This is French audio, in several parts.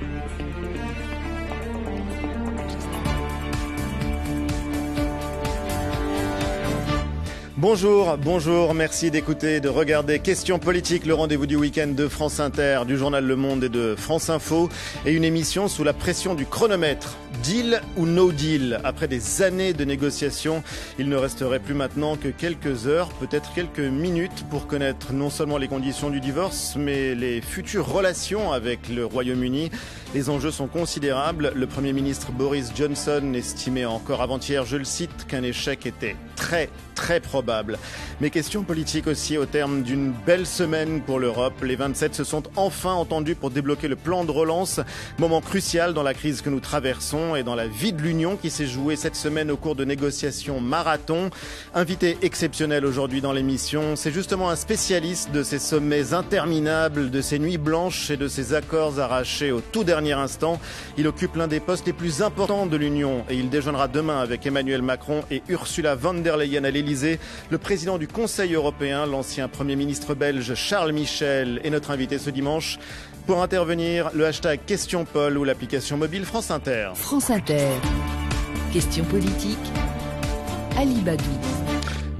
Thank you. Bonjour, bonjour, merci d'écouter, de regarder Questions politiques, le rendez-vous du week-end de France Inter, du journal Le Monde et de France Info, et une émission sous la pression du chronomètre. Deal ou no deal Après des années de négociations, il ne resterait plus maintenant que quelques heures, peut-être quelques minutes pour connaître non seulement les conditions du divorce, mais les futures relations avec le Royaume-Uni. Les enjeux sont considérables. Le Premier ministre Boris Johnson estimait encore avant-hier, je le cite, qu'un échec était très, très probable mais question politique aussi au terme d'une belle semaine pour l'Europe. Les 27 se sont enfin entendus pour débloquer le plan de relance, moment crucial dans la crise que nous traversons et dans la vie de l'Union qui s'est jouée cette semaine au cours de négociations marathon. Invité exceptionnel aujourd'hui dans l'émission, c'est justement un spécialiste de ces sommets interminables, de ces nuits blanches et de ces accords arrachés au tout dernier instant. Il occupe l'un des postes les plus importants de l'Union et il déjeunera demain avec Emmanuel Macron et Ursula von der Leyen à l'Elysée le président du Conseil européen, l'ancien Premier ministre belge Charles Michel est notre invité ce dimanche. Pour intervenir, le hashtag Question ou l'application mobile France Inter. France Inter. Question politique. Ali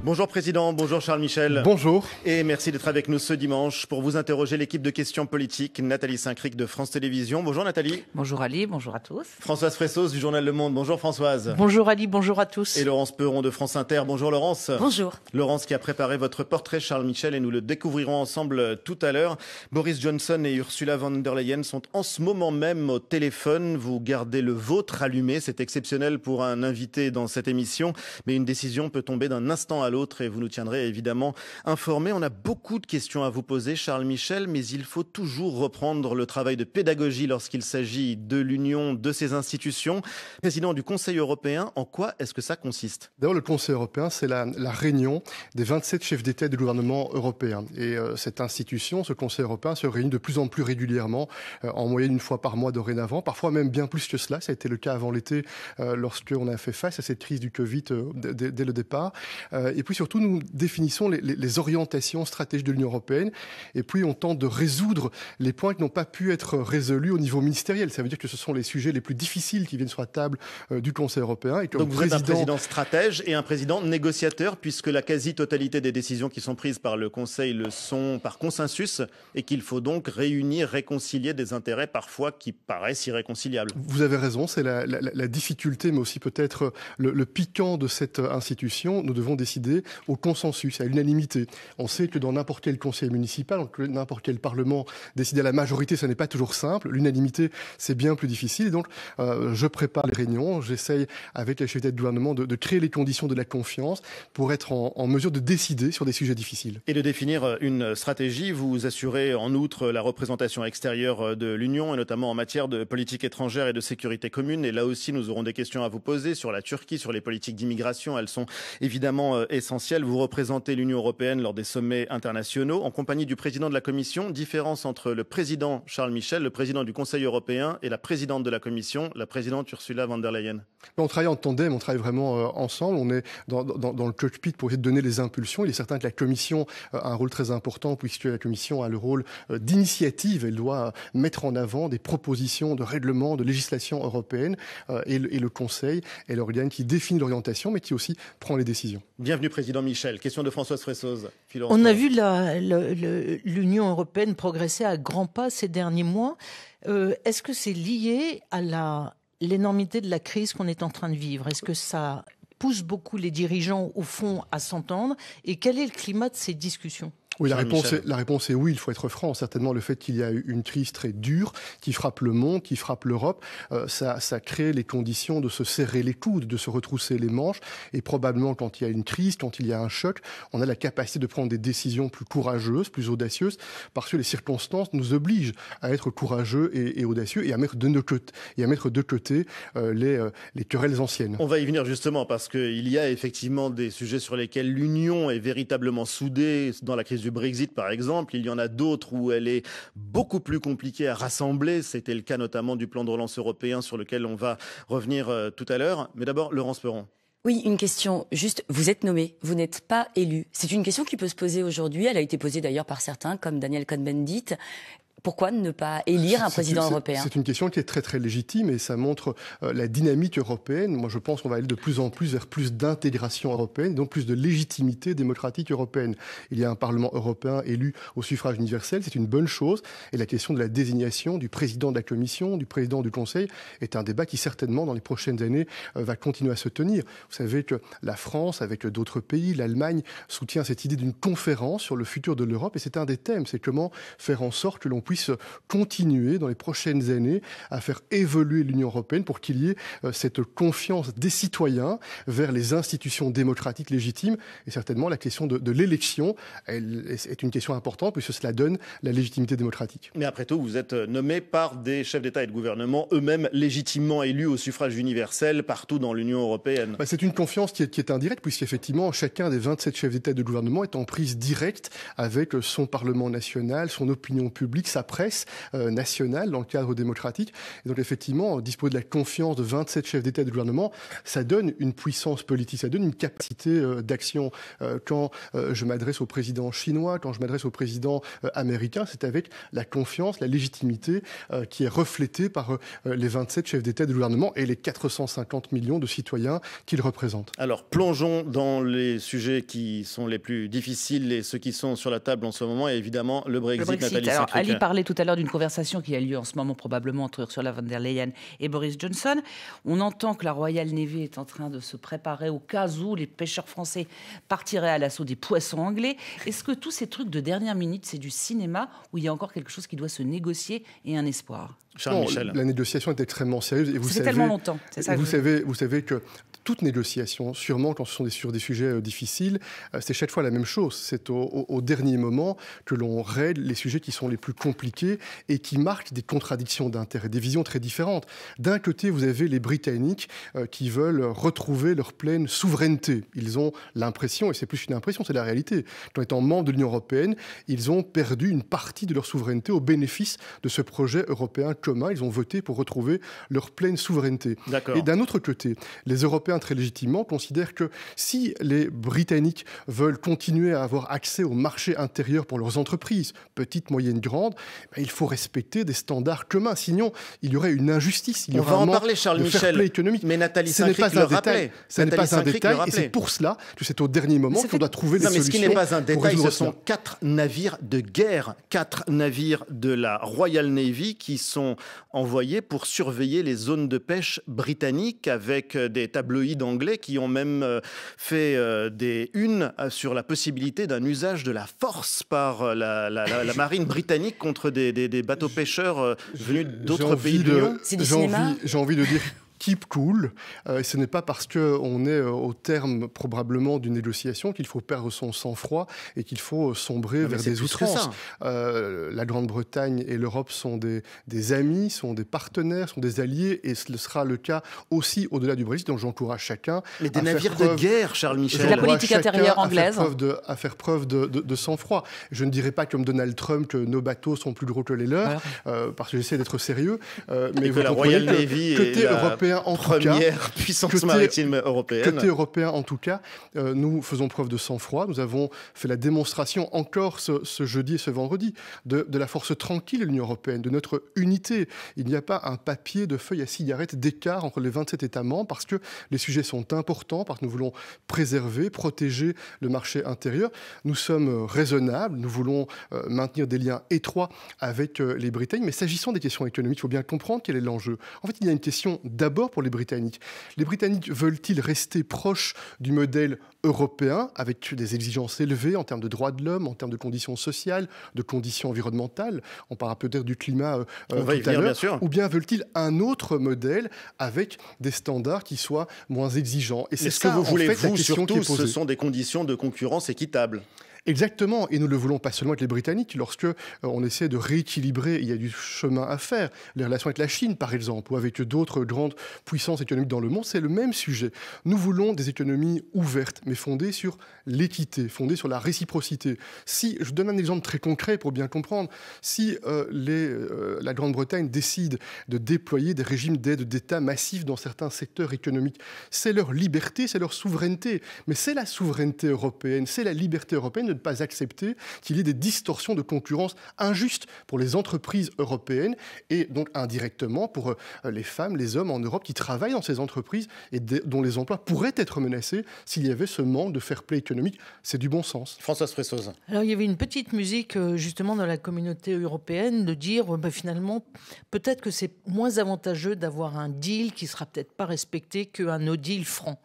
Bonjour Président, bonjour Charles Michel. Bonjour. Et merci d'être avec nous ce dimanche pour vous interroger l'équipe de questions politiques, Nathalie Saint-Cric de France Télévisions. Bonjour Nathalie. Bonjour Ali, bonjour à tous. Françoise Fressos du journal Le Monde, bonjour Françoise. Bonjour Ali, bonjour à tous. Et Laurence Peuron de France Inter, bonjour Laurence. Bonjour. Laurence qui a préparé votre portrait Charles Michel et nous le découvrirons ensemble tout à l'heure. Boris Johnson et Ursula von der Leyen sont en ce moment même au téléphone. Vous gardez le vôtre allumé, c'est exceptionnel pour un invité dans cette émission, mais une décision peut tomber d'un instant à l'autre et vous nous tiendrez évidemment informés. On a beaucoup de questions à vous poser, Charles Michel, mais il faut toujours reprendre le travail de pédagogie lorsqu'il s'agit de l'Union, de ces institutions. Président du Conseil européen, en quoi est-ce que ça consiste D'abord, le Conseil européen, c'est la, réunion des 27 chefs d'État et de gouvernement européen. Et euh, cette institution, ce Conseil européen, se réunit de plus en plus régulièrement, euh, en moyenne une fois par mois dorénavant, parfois même bien plus que cela. Ça a été le cas avant l'été, euh, lorsqu'on a fait face à cette crise du Covid dès, le départ et puis surtout, nous définissons les, orientations stratégiques de l'Union européenne. Et puis, on tente de résoudre les points qui n'ont pas pu être résolus au niveau ministériel. Ça veut dire que ce sont les sujets les plus difficiles qui viennent sur la table euh, du Conseil européen. Et Donc, vous président... un président stratège et un président négociateur, puisque la quasi-totalité des décisions qui sont prises par le Conseil le sont par consensus et qu'il faut donc réunir, réconcilier des intérêts parfois qui paraissent irréconciliables. Vous avez raison, c'est la, difficulté, mais aussi peut-être le piquant de cette institution. Nous devons décider au consensus, à l'unanimité. On sait que dans n'importe quel conseil municipal, n'importe quel parlement décider à la majorité, ce n'est pas toujours simple. L'unanimité, c'est bien plus difficile. Donc, euh, je prépare les réunions, j'essaye avec la chef d'État de gouvernement de, créer les conditions de la confiance pour être en, mesure de décider sur des sujets difficiles. Et de définir euh, une stratégie, vous assurez en outre la représentation extérieure euh, de l'Union, et notamment en matière de politique étrangère et de sécurité commune. Et là aussi, nous aurons des questions à vous poser sur la Turquie, sur les politiques d'immigration. Elles sont évidemment essentiel. Vous représentez l'Union européenne lors des sommets internationaux en compagnie du président de la Commission. Différence entre le président Charles Michel, le président du Conseil européen et la présidente de la Commission, la présidente Ursula von der Leyen. On travaille en tandem, on travaille vraiment euh, ensemble. On est dans, le cockpit pour essayer de donner les impulsions. Il est certain que la Commission euh, a un rôle très important puisque la Commission a le rôle euh, d'initiative. Elle doit mettre en avant des propositions de règlement, de législation européenne et le, et le Conseil est l'organe qui définit l'orientation mais qui aussi prend les décisions. Bienvenue président Michel. Question de Françoise Fressoz. On a vu l'Union européenne progresser à grands pas ces derniers mois. Euh, est-ce que c'est lié à l'énormité de la crise qu'on est en train de vivre Est-ce que ça pousse beaucoup les dirigeants, au fond, à s'entendre Et quel est le climat de ces discussions oui, la réponse, est, la réponse est oui, il faut être franc. Certainement, le fait qu'il y a eu une crise très dure qui frappe le monde, qui frappe l'Europe, euh, ça, ça crée les conditions de se serrer les coudes, de se retrousser les manches. Et probablement, quand il y a une crise, quand il y a un choc, on a la capacité de prendre des décisions plus courageuses, plus audacieuses, parce que les circonstances nous obligent à être courageux et, et audacieux et à mettre de, nos et à mettre de côté euh, les, euh, les querelles anciennes. On va y venir justement, parce qu'il y a effectivement des sujets sur lesquels l'Union est véritablement soudée dans la crise du le Brexit, par exemple. Il y en a d'autres où elle est beaucoup plus compliquée à rassembler. C'était le cas notamment du plan de relance européen sur lequel on va revenir euh, tout à l'heure. Mais d'abord, Laurence Perron. Oui, une question. Juste, vous êtes nommé, vous n'êtes pas élu. C'est une question qui peut se poser aujourd'hui. Elle a été posée d'ailleurs par certains, comme Daniel Cohn-Bendit pourquoi ne pas élire un président européen C'est une question qui est très très légitime et ça montre euh, la dynamique européenne. Moi, je pense qu'on va aller de plus en plus vers plus d'intégration européenne, donc plus de légitimité démocratique européenne. Il y a un Parlement européen élu au suffrage universel, c'est une bonne chose. Et la question de la désignation du président de la Commission, du président du Conseil, est un débat qui certainement dans les prochaines années euh, va continuer à se tenir. Vous savez que la France, avec d'autres pays, l'Allemagne, soutient cette idée d'une conférence sur le futur de l'Europe et c'est un des thèmes, c'est comment faire en sorte que l'on puisse continuer dans les prochaines années à faire évoluer l'Union européenne pour qu'il y ait euh, cette confiance des citoyens vers les institutions démocratiques légitimes. Et certainement, la question de, l'élection est une question importante puisque cela donne la légitimité démocratique. Mais après tout, vous êtes euh, nommé par des chefs d'État et de gouvernement eux-mêmes légitimement élus au suffrage universel partout dans l'Union européenne. Bah, c'est une confiance qui est, qui est indirecte puisqu'effectivement, chacun des 27 chefs d'État et de gouvernement est en prise directe avec son Parlement national, son opinion publique, sa la presse euh, nationale dans le cadre démocratique. Et donc effectivement, disposer de la confiance de 27 chefs d'État et de gouvernement, ça donne une puissance politique, ça donne une capacité euh, d'action. Euh, quand je m'adresse au président chinois, quand je m'adresse au président américain, c'est avec la confiance, la légitimité qui est reflétée par les 27 chefs d'État et de gouvernement et les 450 millions de citoyens qu'ils représentent. Alors plongeons dans les sujets qui sont les plus difficiles et ceux qui sont sur la table en ce moment, et évidemment le Brexit, parlé tout à l'heure d'une conversation qui a lieu en ce moment probablement entre Ursula von der Leyen et Boris Johnson. On entend que la Royal Navy est en train de se préparer au cas où les pêcheurs français partiraient à l'assaut des poissons anglais. Est-ce que tous ces trucs de dernière minute, c'est du cinéma ou il y a encore quelque chose qui doit se négocier et un espoir la négociation est extrêmement sérieuse. Et vous savez, tellement longtemps. Ça vous, savez, vous savez que toute négociation, sûrement quand ce sont des, sur des sujets euh, difficiles, euh, c'est chaque fois la même chose. C'est au, dernier moment que l'on règle les sujets qui sont les plus compliqués et qui marquent des contradictions d'intérêts, des visions très différentes. D'un côté, vous avez les Britanniques euh, qui veulent retrouver leur pleine souveraineté. Ils ont l'impression, et c'est plus une impression, c'est la réalité, qu'en étant membres de l'Union européenne, ils ont perdu une partie de leur souveraineté au bénéfice de ce projet européen commun, ils ont voté pour retrouver leur pleine souveraineté. Et d'un autre côté, les Européens, très légitimement, considèrent que si les Britanniques veulent continuer à avoir accès au marché intérieur pour leurs entreprises, petites, moyennes, grandes, ben, il faut respecter des standards communs. Sinon, il y aurait une injustice. Il y On va en parler, Charles Michel. Économique. Mais Nathalie ce n'est pas, un détail. Ce n'est pas un détail. Et c'est pour cela que c'est au dernier moment qu'on doit trouver des mais solutions. Ce qui n'est pas un détail, ce sont quatre navires de guerre, quatre navires de la Royal Navy qui sont envoyés pour surveiller les zones de pêche britanniques avec euh, des tabloïds anglais qui ont même euh, fait euh, des unes sur la possibilité d'un usage de la force par la, marine britannique contre des, bateaux pêcheurs venus d'autres pays de, l'Union. J'ai envie de dire keep cool. Euh, et ce n'est pas parce qu'on est euh, au terme probablement d'une négociation qu'il faut perdre son sang-froid et qu'il faut euh, sombrer vers des outrances. la Grande-Bretagne et l'Europe sont des, des, amis, sont des partenaires, sont des alliés et ce sera le cas aussi au-delà du Brexit. Donc j'encourage chacun. Mais des à navires faire preuve, de guerre, Charles Michel. La politique intérieure anglaise. À faire preuve de, à faire preuve de, sang-froid. Je ne dirais pas comme Donald Trump que nos bateaux sont plus gros que les leurs, parce que j'essaie d'être sérieux. mais vous que la Royal Navy côté et européen, en Première puissance maritime européenne. Côté européen en tout cas, euh, nous faisons preuve de sang-froid. Nous avons fait la démonstration encore ce, jeudi et ce vendredi de, la force tranquille de l'Union européenne, de notre unité. Il n'y a pas un papier de feuille à cigarette d'écart entre les 27 États membres parce que les sujets sont importants, parce que nous voulons préserver, protéger le marché intérieur. Nous sommes raisonnables, nous voulons euh, maintenir des liens étroits avec euh, les Britanniques. Mais s'agissant des questions économiques, il faut bien comprendre quel est l'enjeu. En fait, il y a une question d'abord pour les Britanniques. Les Britanniques veulent-ils rester proches du modèle européen avec des exigences élevées en termes de droits de l'homme, en termes de conditions sociales, de conditions environnementales On parlera peut-être du climat euh, bien Ou bien veulent-ils un autre modèle avec des standards qui soient moins exigeants Et c'est ce que vous voulez, vous, surtout, ce sont des conditions de concurrence équitables. Exactement, et nous ne le voulons pas seulement avec les Britanniques, lorsque euh, on essaie de rééquilibrer, il y a du chemin à faire, les relations avec la Chine par exemple, ou avec d'autres grandes puissances économiques dans le monde, c'est le même sujet. Nous voulons des économies ouvertes, mais fondées sur l'équité, fondées sur la réciprocité. Si, je donne un exemple très concret pour bien comprendre, si euh, les, euh, la Grande-Bretagne décide de déployer des régimes d'aide d'État massifs dans certains secteurs économiques, c'est leur liberté, c'est leur souveraineté, mais c'est la souveraineté européenne, c'est la liberté européenne de ne pas accepter qu'il y ait des distorsions de concurrence injustes pour les entreprises européennes et donc indirectement pour euh, les femmes, les hommes en Europe qui travaillent dans ces entreprises et dont les emplois pourraient être menacés s'il y avait ce manque de fair play économique. C'est du bon sens. Françoise Fressoz. Alors il y avait une petite musique euh, justement dans la communauté européenne de dire oh, ben, finalement peut-être que c'est moins avantageux d'avoir un deal qui sera peut-être pas respecté qu'un no deal franc.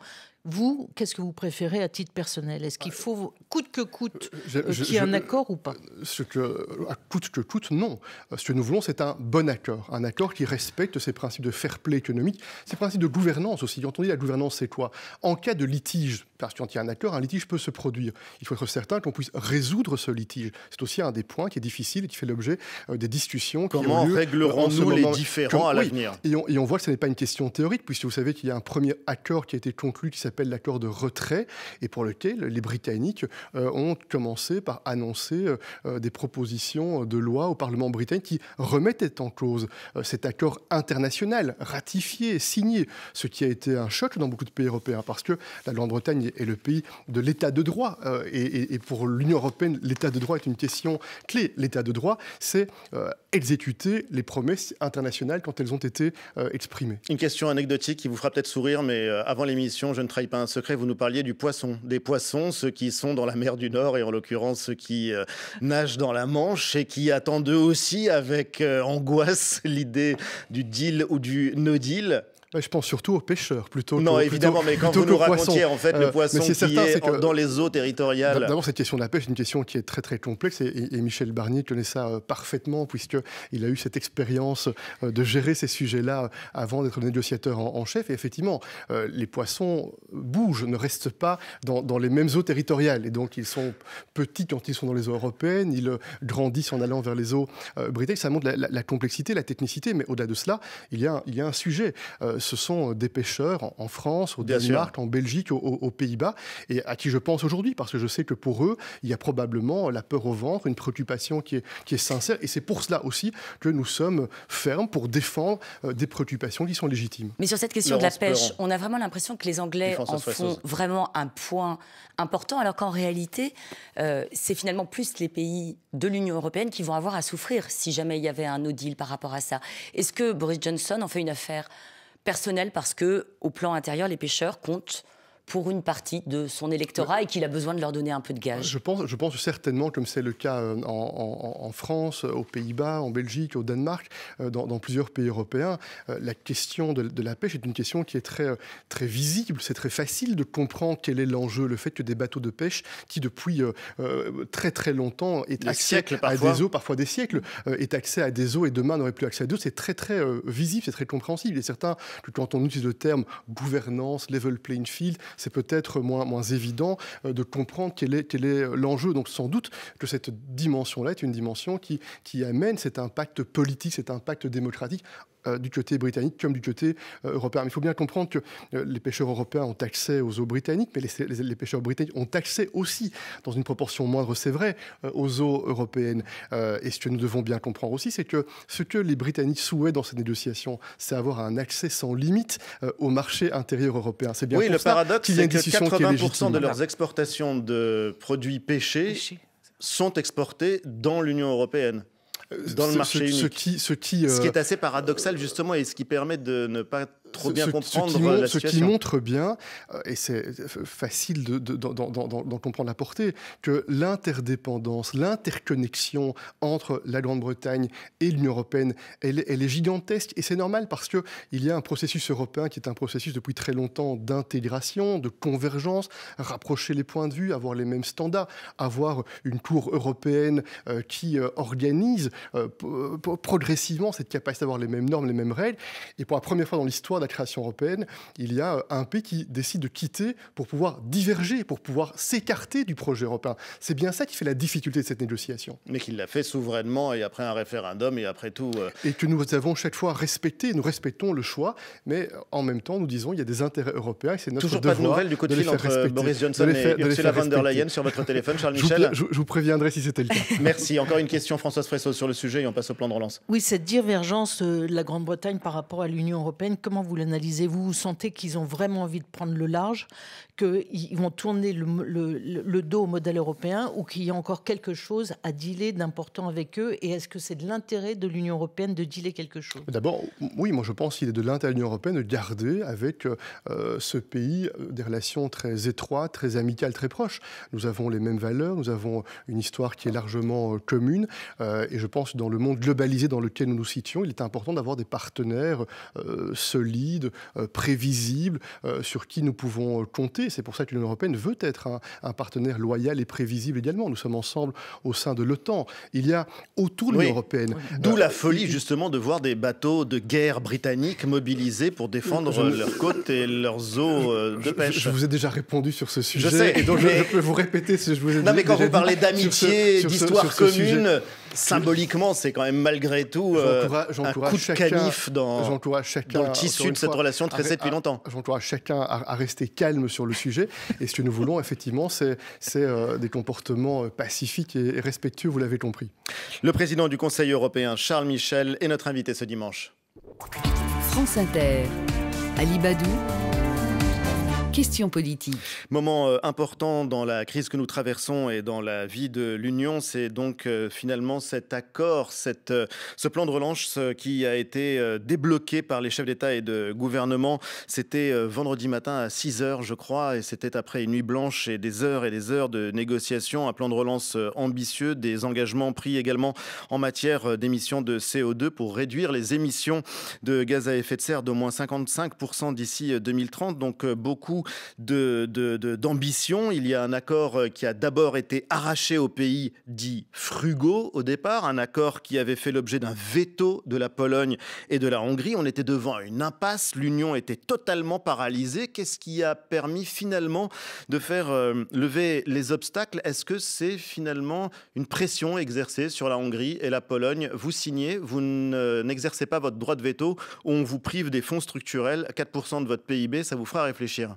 Vous, qu'est-ce que vous préférez à titre personnel Est-ce qu'il faut, coûte que coûte, euh, euh, qu'il y ait un accord ou pas euh, ce que, à Coûte que coûte, non. Ce que nous voulons, c'est un bon accord. Un accord qui respecte ces principes de fair play économique, ces principes de gouvernance aussi. Quand on dit la gouvernance, c'est quoi En cas de litige, parce qu'il y a un accord, un litige peut se produire. Il faut être certain qu'on puisse résoudre ce litige. C'est aussi un des points qui est difficile et qui fait l'objet des discussions. Comment réglerons-nous les différends à l'avenir et, et, on voit que ce n'est pas une question théorique, puisque vous savez qu'il y a un premier accord qui a été conclu qui s'appelle l'accord de retrait et pour lequel les Britanniques euh, ont commencé par annoncer euh, euh, des propositions de loi au Parlement britannique qui remettaient en cause cet accord international ratifié, signé, ce qui a été un choc dans beaucoup de pays européens parce que la Grande-Bretagne est le pays de l'État de droit et pour l'Union européenne, l'État de droit est une question clé. L'État de droit, c'est exécuter les promesses internationales quand elles ont été exprimées. Une question anecdotique qui vous fera peut-être sourire, mais avant l'émission, je ne trahis pas un secret, vous nous parliez du poisson. Des poissons, ceux qui sont dans la mer du Nord et en l'occurrence ceux qui euh, nagent dans la Manche et qui attendent eux aussi avec euh, angoisse l'idée du deal ou du no deal. Je pense surtout aux pêcheurs plutôt. Non, évidemment, mais quand vous nous racontiez en fait le euh, poisson qui est, dans les eaux territoriales. D'abord, cette question de la pêche est une question qui est très très complexe et, Michel Barnier connaît ça euh, parfaitement puisque il a eu cette expérience euh, de gérer ces sujets-là avant d'être négociateur en, chef. Et effectivement, les poissons bougent, ne restent pas dans, les mêmes eaux territoriales et donc ils sont petits quand ils sont dans les eaux européennes, ils grandissent en allant vers les eaux britanniques. Ça montre la, complexité, la technicité, mais au-delà de cela, il y a un, il un sujet ce sont euh, des pêcheurs en, France, au Danemark, en Belgique, aux Pays-Bas, et à qui je pense aujourd'hui, parce que je sais que pour eux, il y a probablement la peur au ventre, une préoccupation qui est, sincère, et c'est pour cela aussi que nous sommes fermes pour défendre euh, des préoccupations qui sont légitimes. Mais sur cette question de la pêche, on a vraiment l'impression que les Anglais en font vraiment un point important, alors qu'en réalité, euh, c'est finalement plus les pays de l'Union européenne qui vont avoir à souffrir si jamais il y avait un no deal par rapport à ça. Est-ce que Boris Johnson en fait une affaire personnel parce que, au plan intérieur, les pêcheurs comptent pour une partie de son électorat et qu'il a besoin de leur donner un peu de gage Je pense, je pense certainement, comme c'est le cas euh, en, France, aux Pays-Bas, en Belgique, au Danemark, euh, dans, plusieurs pays européens, euh, la question de, la pêche est une question qui est très, très visible. C'est très facile de comprendre quel est l'enjeu, le fait que des bateaux de pêche qui, depuis très très longtemps, est accès à des eaux, parfois des siècles, est accès à des eaux et demain n'aurait plus accès à d'eau. c'est très très visible, c'est très compréhensible. Il est certain que quand on utilise le terme gouvernance, level playing field, c'est peut-être moins, moins évident euh, de comprendre quel est, quel est euh, l'enjeu. Donc sans doute que cette dimension-là est une dimension qui, qui amène cet impact politique, cet impact démocratique euh, du côté britannique comme du côté euh, européen. Mais il faut bien comprendre que euh, les pêcheurs européens ont accès aux eaux britanniques, mais les, pêcheurs britanniques ont accès aussi, dans une proportion moindre, c'est vrai, aux eaux européennes. et ce que nous devons bien comprendre aussi, c'est que ce que les Britanniques souhaitent dans ces négociations, c'est avoir un accès sans limite au marché intérieur européen. C'est bien oui, le paradoxe, c'est que 80% de leurs exportations de produits pêchés, sont exportées dans l'Union européenne. Euh, ce, qui, ce qui euh, est assez paradoxal justement et ce qui permet de ne pas ce, qui, montre bien, euh, et c'est euh, facile de, d'en comprendre la portée, que l'interdépendance, l'interconnexion entre la Grande-Bretagne et l'Union européenne, elle, est gigantesque. Et c'est normal parce qu'il y a un processus européen qui est un processus depuis très longtemps d'intégration, de convergence, rapprocher les points de vue, avoir les mêmes standards, avoir une Cour européenne euh, qui organise progressivement cette capacité d'avoir les mêmes normes, les mêmes règles. Et pour la première fois dans l'histoire, la création européenne, il y a euh, un pays qui décide de quitter pour pouvoir diverger, pour pouvoir s'écarter du projet européen. C'est bien ça qui fait la difficulté de cette négociation. Mais qu'il l'a fait souverainement et après un référendum et après tout. Euh. Et que nous avons chaque fois respecté, nous respectons le choix, mais euh, en même temps, nous disons il y a des intérêts européens et c'est notre Toujours pas de nouvelles du coup de, entre Boris Johnson et Ursula von der Leyen sur votre téléphone, Charles Michel je, vous préviendrai si c'était le cas. Merci. Encore une question, Françoise Fresso, sur le sujet et on passe au plan de relance. Oui, cette divergence de la Grande-Bretagne par rapport à l'Union européenne, comment vous l'analysez, vous, vous sentez qu'ils ont vraiment envie de prendre le large, qu'ils vont tourner le, dos au modèle européen ou qu'il y a encore quelque chose à dealer d'important avec eux Et est-ce que c'est de l'intérêt de l'Union européenne de dealer quelque chose D'abord, oui, moi je pense qu'il est de l'intérêt de l'Union européenne de garder avec euh, euh, ce pays euh, des relations très étroites, très amicales, très proches. Nous avons les mêmes valeurs, nous avons une histoire qui est largement commune. et je pense dans le monde globalisé dans lequel nous nous situons, il est important d'avoir des partenaires solides, prévisibles, sur qui nous pouvons compter. C'est pour ça que l'Union européenne veut être un, partenaire loyal et prévisible également. Nous sommes ensemble au sein de l'OTAN. Il y a autour de l'Union européenne. Euh, D'où la folie, justement, de voir des bateaux de guerre britanniques mobilisés pour défendre leurs côtes et leurs eaux euh, de pêche. Je, vous ai déjà répondu sur ce sujet. Je sais. Et donc, je, peux vous répéter ce que je vous ai dit. Non, mais quand vous parlez d'amitié, d'histoire commune symboliquement, c'est quand même malgré tout euh, un coup de canif dans, le tissu de cette relation tressée depuis longtemps. J'encourage chacun à, rester calme sur le sujet. et ce que nous voulons, effectivement, c'est euh, des comportements euh, pacifiques et, et respectueux, vous l'avez compris. Le président du Conseil européen, Charles Michel, est notre invité ce dimanche. France Inter, Ali Badou, Question politique. Moment euh, important dans la crise que nous traversons et dans la vie de l'Union, c'est donc euh, finalement cet accord, cette, euh, ce plan de relance qui a été débloqué par les chefs d'État et de gouvernement. C'était vendredi matin à 6 heures, je crois, et c'était après une nuit blanche et des heures et des heures de négociations, un plan de relance ambitieux, des engagements pris également en matière d'émissions de CO2 pour réduire les émissions de gaz à effet de serre d'au moins 55% d'ici 2030. Donc beaucoup d'ambition. Il y a un accord euh, qui a d'abord été arraché au pays dit frugaux au départ, un accord qui avait fait l'objet d'un veto de la Pologne et de la Hongrie. On était devant une impasse, l'Union était totalement paralysée. Qu'est-ce qui a permis finalement de faire euh, lever les obstacles Est-ce que c'est finalement une pression exercée sur la Hongrie et la Pologne Vous signez, vous n'exercez pas votre droit de veto, on vous prive des fonds structurels, 4% de votre PIB, ça vous fera réfléchir.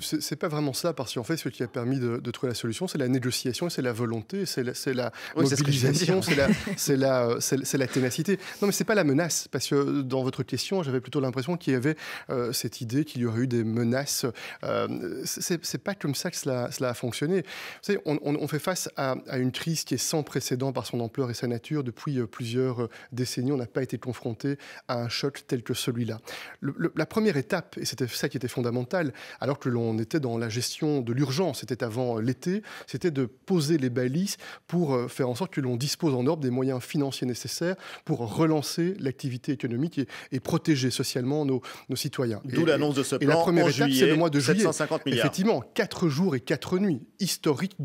c'est pas vraiment ça, parce qu'en fait, ce qui a permis de, trouver la solution, c'est la négociation, c'est la volonté, c'est la, la mobilisation, c'est la, la, ténacité. Non, mais c'est pas la menace, parce que euh, dans votre question, j'avais plutôt l'impression qu'il y avait euh, cette idée qu'il y aurait eu des menaces. Euh, c'est pas comme ça que cela, a fonctionné. Vous savez, on, fait face à, à, une crise qui est sans précédent par son ampleur et sa nature. Depuis plusieurs décennies, on n'a pas été confronté à un choc tel que celui-là. la première étape, et c'était ça qui était fondamental, que l'on était dans la gestion de l'urgence, c'était avant l'été, c'était de poser les balises pour euh, faire en sorte que l'on dispose en Europe des moyens financiers nécessaires pour relancer l'activité économique et, protéger socialement nos, citoyens. D'où l'annonce de ce plan et la première étape, c'est le mois de juillet. Effectivement, quatre jours et quatre nuits historiques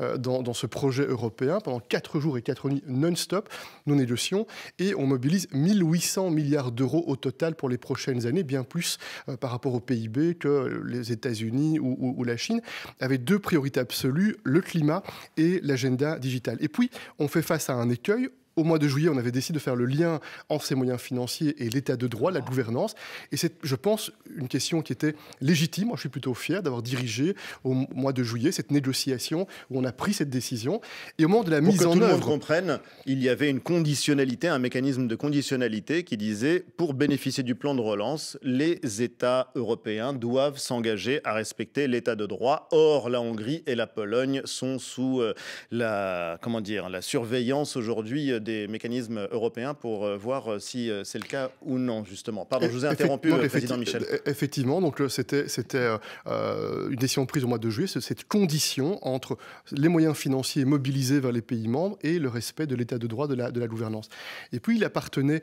euh, dans, dans, ce projet européen. Pendant quatre jours et 4 nuits non-stop, nous négocions et on mobilise 1800 milliards d'euros au total pour les prochaines années, bien plus euh, par rapport au PIB que les États-Unis ou, ou, la Chine, avaient deux priorités absolues, le climat et l'agenda digital. Et puis, on fait face à un écueil, au mois de juillet, on avait décidé de faire le lien entre ces moyens financiers et l'état de droit, la ah. gouvernance. Et c'est, je pense, une question qui était légitime. Moi, je suis plutôt fier d'avoir dirigé au mois de juillet cette négociation où on a pris cette décision. Et au moment de la mise en œuvre. Pour le monde comprenne, il y avait une conditionnalité, un mécanisme de conditionnalité qui disait pour bénéficier du plan de relance, les États européens doivent s'engager à respecter l'état de droit. Or, la Hongrie et la Pologne sont sous euh, la, comment dire, la surveillance aujourd'hui euh, des mécanismes européens pour euh, voir euh, si euh, c'est le cas ou non, justement. Pardon, je vous ai interrompu, Président Michel. Effectivement, donc c'était euh, une décision prise au mois de juillet, cette condition entre les moyens financiers mobilisés vers les pays membres et le respect de l'état de droit de la, de la, gouvernance. Et puis, il appartenait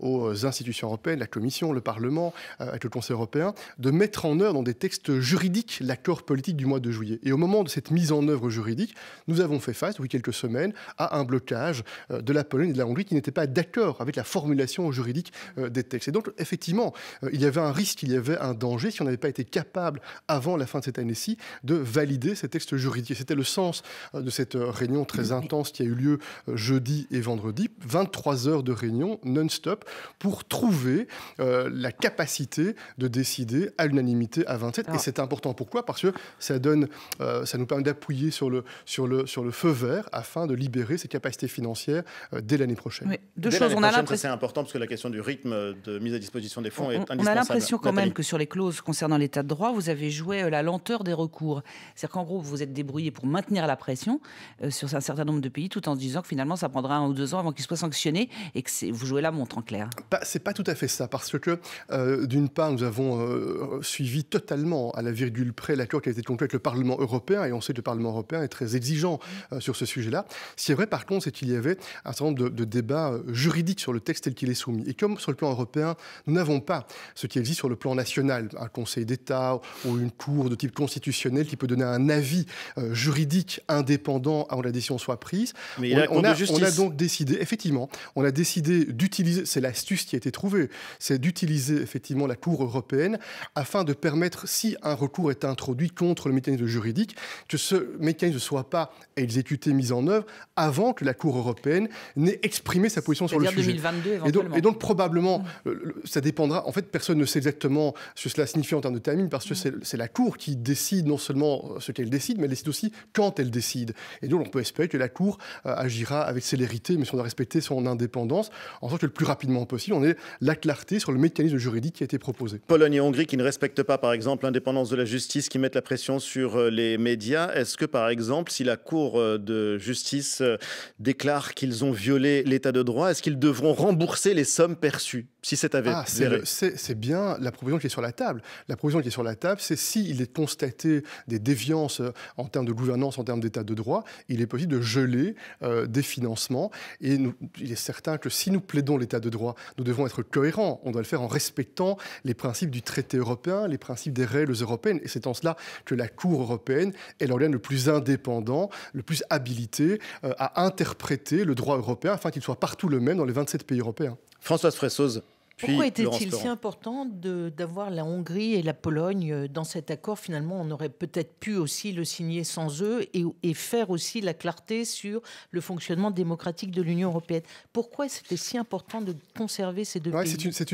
aux institutions européennes, la Commission, le Parlement, avec le Conseil européen, de mettre en œuvre dans des textes juridiques l'accord politique du mois de juillet. Et au moment de cette mise en œuvre juridique, nous avons fait face, depuis quelques semaines, à un blocage euh, de la Pologne et de la Hongrie qui n'étaient pas d'accord avec la formulation juridique euh, des textes. Et donc, effectivement, euh, il y avait un risque, il y avait un danger si on n'avait pas été capable, avant la fin de cette année-ci, de valider ces textes juridiques. C'était le sens de cette réunion très intense qui a eu lieu jeudi et vendredi, 23 heures de réunion non-stop pour trouver la capacité de décider à l'unanimité à 27. et c'est important. Pourquoi Parce que ça donne, ça nous permet d'appuyer sur le, sur, le, sur le feu vert afin de libérer ces capacités financières euh, dès l'année prochaine. Deux choses, on a l'impression. C'est important parce que la question du rythme de mise à disposition des fonds est indispensable. On a l'impression quand même que sur les clauses concernant l'état de droit, vous avez joué euh, la lenteur des recours. C'est-à-dire qu'en gros, vous êtes débrouillé pour maintenir la pression euh, sur un certain nombre de pays tout en se disant que finalement, ça prendra un ou deux ans avant qu'ils soient sanctionnés et que vous jouez la montre en clair. Ce c'est pas tout à fait ça parce que d'une part, nous avons suivi totalement à la virgule près l'accord qui a été conclu avec le Parlement européen et on sait que le Parlement européen est très exigeant sur ce sujet-là. Ce qui est vrai par contre, c'est qu'il y avait un certain nombre de, débats euh, juridiques sur le texte tel qu'il est soumis. Et comme sur le plan européen, nous n'avons pas ce qui existe sur le plan national, un Conseil d'État ou une cour de type constitutionnel qui peut donner un avis euh, juridique indépendant avant que la décision soit prise. Mais a, on, a, donc décidé, effectivement, on a décidé d'utiliser, c'est l'astuce qui a été trouvée, c'est d'utiliser effectivement la Cour européenne afin de permettre, si un recours est introduit contre le mécanisme juridique, que ce mécanisme ne soit pas exécuté, mis en œuvre, avant que la Cour européenne n'ait exprimé sa position sur le sujet. Et, donc, probablement, mm. ça dépendra. En fait, personne ne sait exactement ce que cela signifie en termes de timing parce que mm. c'est la Cour qui décide non seulement euh, ce qu'elle décide, mais elle décide aussi quand elle décide. Et donc on peut espérer que la Cour euh, agira avec célérité, mais si on doit respecter son indépendance, en sorte que le plus rapidement possible, on ait la clarté sur le mécanisme juridique qui a été proposé. Pologne et Hongrie qui ne respectent pas, par exemple, l'indépendance de la justice, qui mettent la pression sur euh, les médias. Est-ce que, par exemple, si la Cour de justice déclare qu'il ils ont violé l'état de droit Est-ce qu'ils devront rembourser les sommes perçues si c'est avéré ah, C'est bien la proposition qui est sur la table. La proposition qui est sur la table, c'est s'il est constaté des déviances euh, en termes de gouvernance, en termes d'état de droit, il est possible de geler euh, des financements. Et nous, il est certain que si nous plaidons l'état de droit, nous devons être cohérents. On doit le faire en respectant les principes du traité européen, les principes des règles européennes. Et c'est en cela que la Cour européenne est l'organe le plus indépendant, le plus habilité euh, à interpréter le droit européen afin qu'il soit partout le même dans les 27 pays européens. Françoise Fressoz, pourquoi était-il si important d'avoir la Hongrie et la Pologne euh, dans cet accord Finalement, on aurait peut-être pu aussi le signer sans eux et, faire aussi la clarté sur le fonctionnement démocratique de l'Union européenne. Pourquoi c'était si important de conserver ces deux pays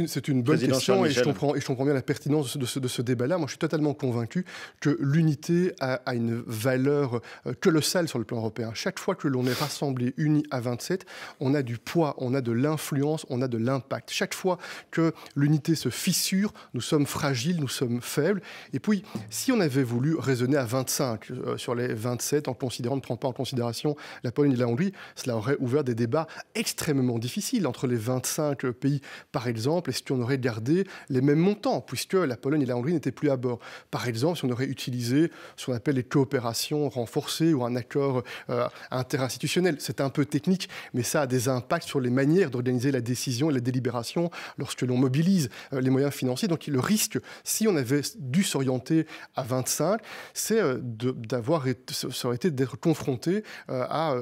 C'est une, bonne question et je, comprends, bien la pertinence de ce, débat-là. Moi, je suis totalement convaincu que l'unité a, une valeur euh, colossale sur le plan européen. Chaque fois que l'on est rassemblé, uni à 27, on a du poids, on a de l'influence, on a de l'impact. Chaque fois que l'unité se fissure, nous sommes fragiles, nous sommes faibles. Et puis, si on avait voulu raisonner à 25 euh, sur les 27 en considérant, ne prend pas en considération la Pologne et la Hongrie, cela aurait ouvert des débats extrêmement difficiles entre les 25 pays, par exemple, et si on aurait gardé les mêmes montants, puisque la Pologne et la Hongrie n'étaient plus à bord. Par exemple, si on aurait utilisé ce qu'on appelle les coopérations renforcées ou un accord euh, interinstitutionnel. C'est un peu technique, mais ça a des impacts sur les manières d'organiser la décision et la délibération lorsque l'on mobilise euh, les moyens financiers. Donc le risque, si on avait dû s'orienter à 25, c'est euh, d'avoir, ça aurait été d'être confronté euh, à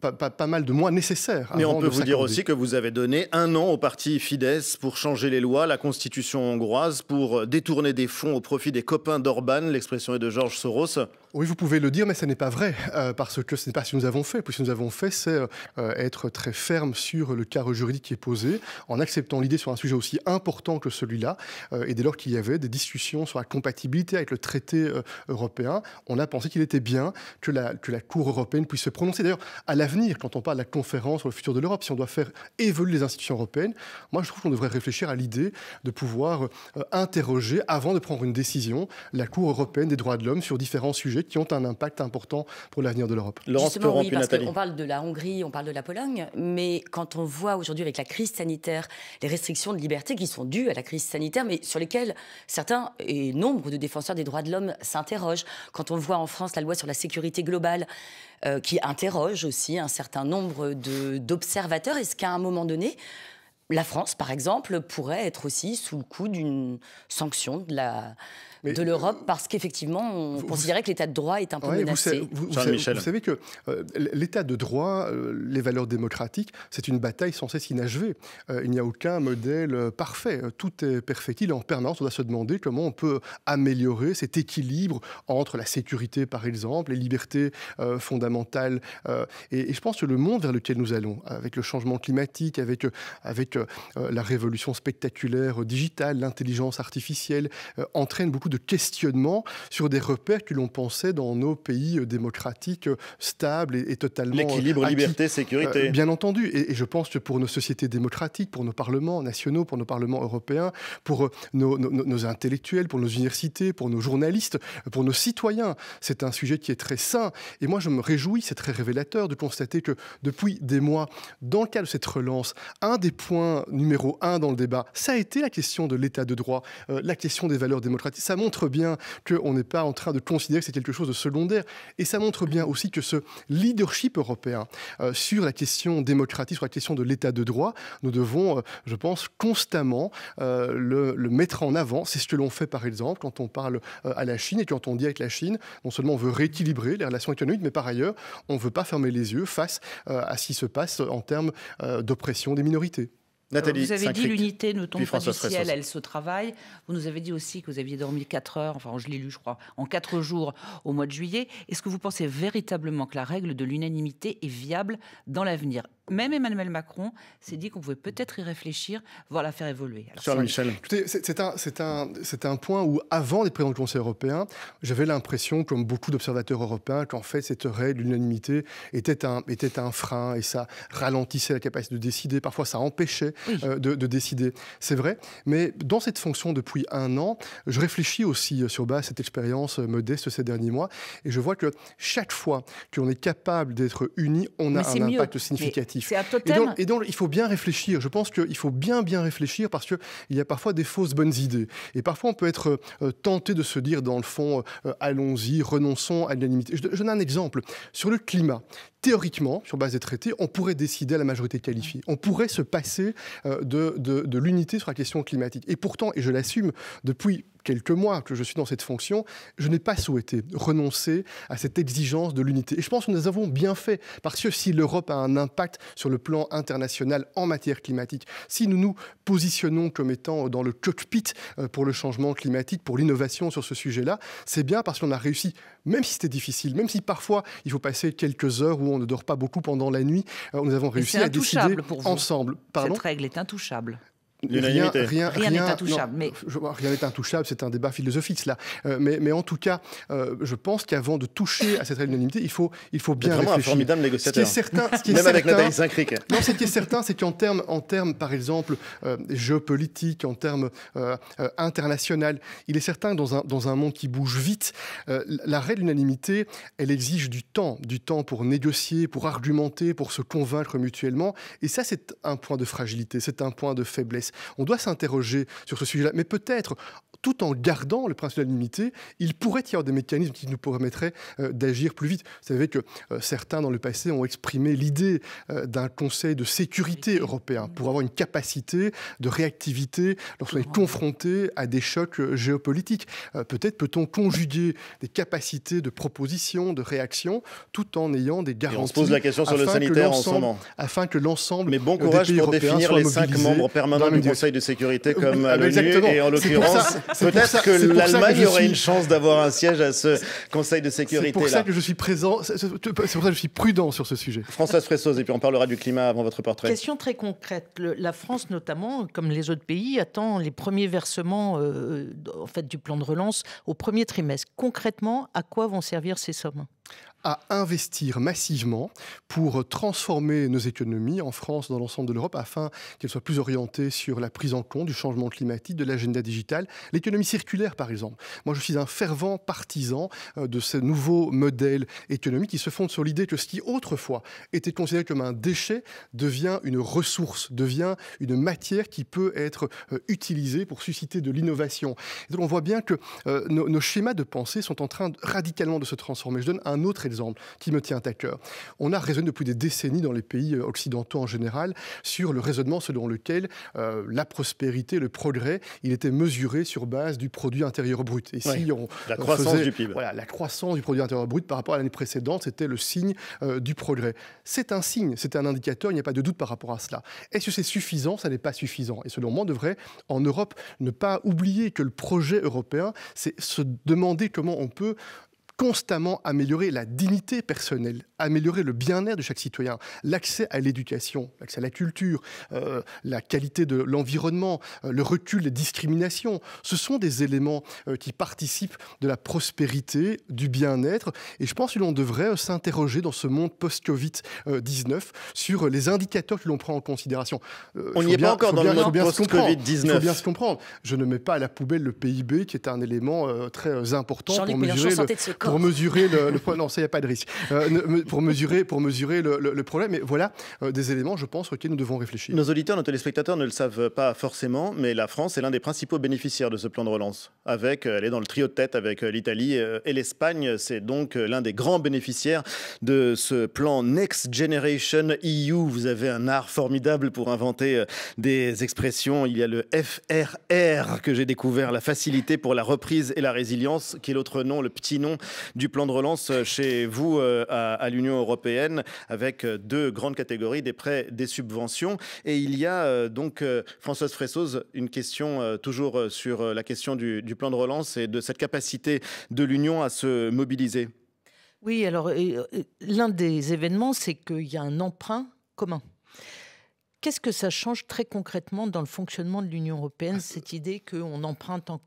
pas, mal de mois nécessaires. Mais on peut vous dire aussi que vous avez donné un an au parti Fidesz pour changer les lois, la constitution hongroise, pour détourner des fonds au profit des copains d'Orban, l'expression est de Georges Soros. Oui, vous pouvez le dire, mais ce n'est pas vrai, parce que ce n'est pas ce que nous avons fait. Puis ce que nous avons fait, c'est être très ferme sur le cadre juridique qui est posé, en acceptant l'idée sur un sujet aussi important que celui-là. Euh, et dès lors qu'il y avait des discussions sur la compatibilité avec le traité euh, européen, on a pensé qu'il était bien que la, que la Cour européenne puisse se prononcer. D'ailleurs, à l'avenir, quand on parle de la conférence sur le futur de l'Europe, si on doit faire évoluer les institutions européennes, moi je trouve qu'on devrait réfléchir à l'idée de pouvoir euh, interroger, avant de prendre une décision, la Cour européenne des droits de l'homme sur différents sujets qui ont un impact important pour l'avenir de l'Europe. Laurence oui, parce qu'on parle de la Hongrie, on parle de la Pologne, mais quand on voit aujourd'hui avec la crise sanitaire les restrictions de liberté qui sont dues à la crise sanitaire, mais sur lesquelles certains et nombre de défenseurs des droits de l'homme s'interrogent. Quand on voit en France la loi sur la sécurité globale, euh, qui interroge aussi un certain nombre d'observateurs, est-ce qu'à un moment donné, la France, par exemple, pourrait être aussi sous le coup d'une sanction de l'Europe parce qu'effectivement, on vous, considérait que l'état de droit est un peu Vous, savez, que euh, l'état de droit, euh, les valeurs démocratiques, c'est une bataille sans cesse inachevée. Euh, il n'y a aucun modèle parfait. Tout est perfectible. En permanence, on doit se demander comment on peut améliorer cet équilibre entre la sécurité, par exemple, les libertés fondamentales. Et, je pense que le monde vers lequel nous allons, avec le changement climatique, avec euh, euh, la révolution spectaculaire euh, digitale, l'intelligence artificielle, entraîne beaucoup de questionnements sur des repères que l'on pensait dans nos pays démocratiques stables et, totalement. L'équilibre, liberté, sécurité. bien entendu. Et, je pense que pour nos sociétés démocratiques, pour nos parlements nationaux, pour nos parlements européens, pour nos, nos intellectuels, pour nos universités, pour nos journalistes, pour nos citoyens, c'est un sujet qui est très sain. Et moi, je me réjouis, c'est très révélateur de constater que depuis des mois, dans le cadre de cette relance, un des points numéro un dans le débat, ça a été la question de l'état de droit, euh, la question des valeurs démocratiques. Ça montre bien qu'on n'est pas en train de considérer que c'est quelque chose de secondaire. Et ça montre bien aussi que ce leadership européen euh, sur la question démocratique, sur la question de l'état de droit, nous devons, euh, je pense, constamment le, le, mettre en avant. C'est ce que l'on fait, par exemple, quand on parle à la Chine et quand on dit avec la Chine, non seulement on veut rééquilibrer les relations économiques, mais par ailleurs, on ne veut pas fermer les yeux face à ce qui se passe en termes d'oppression des minorités vous avez dit l'unité ne tombe pas du ciel, elle se travaille. Vous nous avez dit aussi que vous aviez dormi 4 heures, enfin je l'ai lu je crois, en 4 jours au mois de juillet. Est-ce que vous pensez véritablement que la règle de l'unanimité est viable dans l'avenir même Emmanuel Macron s'est dit qu'on pouvait peut-être y réfléchir, voire la faire évoluer. Michel. C'est un, un, un, point où, avant d'être président du Conseil européen, j'avais l'impression, comme beaucoup d'observateurs européens, qu'en fait, cette règle, l'unanimité, était un, était un frein et ça ralentissait la capacité de décider. Parfois, ça empêchait euh, de, décider. C'est vrai. Mais dans cette fonction depuis un an, je réfléchis aussi euh, sur base cette expérience euh, modeste ces derniers mois et je vois que chaque fois qu'on est capable d'être unis, on a un impact significatif. Et donc, il faut bien réfléchir. Je pense qu'il faut bien, bien réfléchir parce qu'il y a parfois des fausses bonnes idées. Et parfois, on peut être euh, euh, tenté de se dire, dans le fond, euh, allons-y, renonçons à l'unanimité. je donne un exemple. Sur le climat, théoriquement, sur base des traités, on pourrait décider à la majorité qualifiée. On pourrait se passer euh, de, de l'unité sur la question climatique. Et pourtant, et je l'assume, depuis quelques mois que je suis dans cette fonction, je n'ai pas souhaité renoncer à cette exigence de l'unité. Et je pense que nous avons bien fait, parce que si l'Europe a un impact sur le plan international en matière climatique, si nous nous positionnons comme étant dans le cockpit euh, pour le changement climatique, pour l'innovation sur ce sujet-là, c'est bien parce qu'on a réussi même si c'était difficile, même si parfois il faut passer quelques heures où on ne dort pas beaucoup pendant la nuit, euh, nous avons réussi à décider ensemble. Pardon Cette règle est intouchable. Rien, n'est intouchable. mais... je, rien n'est intouchable, c'est un débat philosophique, cela. Euh, mais, en tout cas, euh, je pense qu'avant de toucher à cette règle d'unanimité, il faut, il faut bien réfléchir. un formidable négociateur. Ce qui est certain, Même avec Nathalie Saint-Cric. Non, ce qui est certain, c'est qu'en termes, en termes, par exemple, euh, géopolitique, en termes euh, international, il est certain dans un, dans un monde qui bouge vite, la règle d'unanimité, elle exige du temps, du temps pour négocier, pour argumenter, pour se convaincre mutuellement. Et ça, c'est un point de fragilité, c'est un point de faiblesse. On doit s'interroger sur ce sujet-là, mais peut-être tout en gardant le principe de il pourrait y avoir des mécanismes qui nous permettraient euh, d'agir plus vite. Vous savez que euh, certains dans le passé ont exprimé l'idée euh, d'un Conseil de sécurité européen mmh. pour avoir une capacité de réactivité lorsqu'on est mmh. confronté à des chocs géopolitiques. Peut-être peut-on conjuguer des capacités de proposition, de réaction, tout en ayant des garanties. on se pose la question sur le sanitaire en ce moment. Afin que l'ensemble. Mais bon courage des pour définir les cinq membres permanents du Conseil de sécurité comme ah, à l'ONU. Et en l'occurrence, peut-être que l'Allemagne aurait une chance d'avoir un siège à ce Conseil de sécurité. C'est pour ça que je suis présent, c'est pour ça que je suis prudent sur ce sujet. Françoise Fressoz, et puis on parlera du climat avant votre portrait. Question très concrète. la France, notamment, comme les autres pays, attend les premiers versements euh, en fait, du plan de relance au premier trimestre. Concrètement, à quoi vont servir ces sommes à investir massivement pour transformer nos économies en France, dans l'ensemble de l'Europe, afin qu'elles soient plus orientées sur la prise en compte du changement climatique, de l'agenda digital, l'économie circulaire par exemple. Moi je suis un fervent partisan euh, de ces nouveaux modèles économiques qui se fondent sur l'idée que ce qui autrefois était considéré comme un déchet devient une ressource, devient une matière qui peut être euh, utilisée pour susciter de l'innovation. on voit bien que euh, nos, schémas de pensée sont en train radicalement de se transformer. Je donne un autre exemple qui me tient à cœur. On a raisonné depuis des décennies dans les pays euh, occidentaux en général sur le raisonnement selon lequel euh, la prospérité, le progrès, il était mesuré sur base du produit intérieur brut. Et si la croissance du PIB. la croissance du produit intérieur brut par rapport à l'année précédente, c'était le signe euh, du progrès. C'est un signe, c'est un indicateur, il n'y a pas de doute par rapport à cela. Est-ce que c'est suffisant Ça n'est pas suffisant. Et selon moi, on devrait, en Europe, ne pas oublier que le projet européen, c'est se demander comment on peut constamment améliorer la dignité personnelle, améliorer le bien-être de chaque citoyen, l'accès à l'éducation, l'accès à la culture, euh, la qualité de l'environnement, euh, le recul des discriminations. Ce sont des éléments euh, qui participent de la prospérité, du bien-être. Et je pense que l'on devrait s'interroger dans ce monde post-Covid-19 sur les indicateurs que l'on prend en considération. On n'y est pas encore dans le monde post-Covid-19. Il faut bien se comprendre. Je ne mets pas à la poubelle le PIB qui est un élément très important pour mesurer le, pour mesurer le, le Non, ça, il n'y a pas de risque. Euh, pour mesurer, pour mesurer le, problème. Et voilà euh, des éléments, je pense, auxquels nous devons réfléchir. Nos auditeurs, nos téléspectateurs ne le savent pas forcément, mais la France est l'un des principaux bénéficiaires de ce plan de relance. Avec, euh, elle est dans le trio de tête avec l'Italie et l'Espagne. C'est donc l'un des grands bénéficiaires de ce plan Next Generation EU. Vous avez un art formidable pour inventer des expressions. Il y a le FRR que j'ai découvert, la facilité pour la reprise et la résilience, qui est l'autre nom, le petit nom du plan de relance euh, chez vous euh, à, l'Union européenne avec euh, deux grandes catégories, des prêts, des subventions. Et il y a donc, Françoise Fressoz, une question toujours sur la question du, plan de relance et de cette capacité de l'Union à se mobiliser. Oui, alors l'un des événements, c'est qu'il y a un emprunt commun. Qu'est-ce que ça change très concrètement dans le fonctionnement de l'Union européenne, ah. cette idée qu'on emprunte en,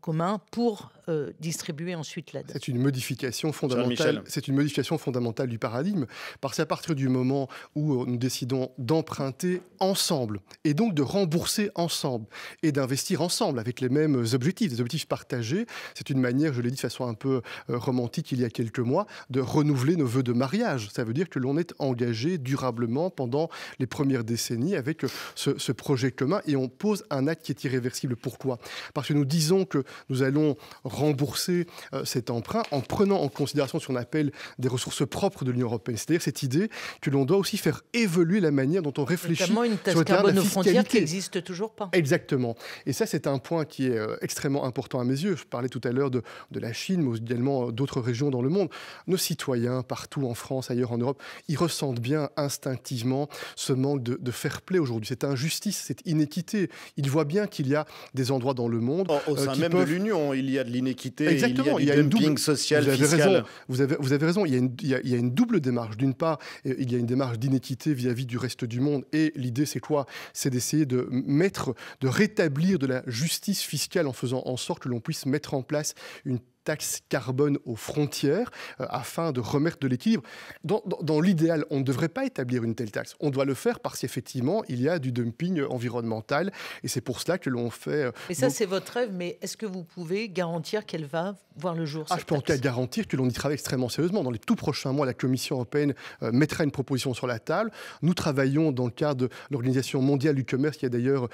commun pour euh, distribuer ensuite l'aide. C'est une modification fondamentale. C'est une modification fondamentale du paradigme, parce qu'à partir du moment où euh, nous décidons d'emprunter ensemble et donc de rembourser ensemble et d'investir ensemble avec les mêmes objectifs, des objectifs partagés, c'est une manière, je l'ai dit de façon un peu euh, romantique il y a quelques mois, de renouveler nos vœux de mariage. Ça veut dire que l'on est engagé durablement pendant les premières décennies avec ce, ce projet commun et on pose un acte qui est irréversible. Pourquoi Parce que nous disons que nous allons rembourser euh, cet emprunt en prenant en considération ce qu'on appelle des ressources propres de l'Union européenne. C'est-à-dire cette idée que l'on doit aussi faire évoluer la manière dont on réfléchit une taxe sur le carbone aux frontières qui n'existe toujours pas. Exactement. Et ça, c'est un point qui est euh, extrêmement important à mes yeux. Je parlais tout à l'heure de, la Chine, mais également euh, d'autres régions dans le monde. Nos citoyens, partout en France, ailleurs en Europe, ils ressentent bien instinctivement ce manque de, fair-play aujourd'hui, cette injustice, cette inéquité. Ils voient bien qu'il y a des endroits dans le monde. au sein même de l'Union, il y a de Exactement. il y a, une double... social, vous avez Raison. Vous, avez, raison, il y, a une, il, une double démarche. D'une part, euh, il y a une démarche d'inéquité vis-à-vis du reste du monde. Et l'idée, c'est quoi C'est d'essayer de mettre, de rétablir de la justice fiscale en faisant en sorte que l'on puisse mettre en place une taxe carbone aux frontières euh, afin de remettre de l'équilibre. Dans, l'idéal, on ne devrait pas établir une telle taxe. On doit le faire parce qu'effectivement, il y a du dumping environnemental et c'est pour cela que l'on fait. mais euh, ça, c'est votre rêve, mais est-ce que vous pouvez garantir qu'elle va voir le jour ah, Je peux en tout cas garantir que l'on y travaille extrêmement sérieusement. Dans les tout prochains mois, la Commission européenne euh, mettra une proposition sur la table. Nous travaillons dans le cadre de l'Organisation mondiale du commerce. Il y a d'ailleurs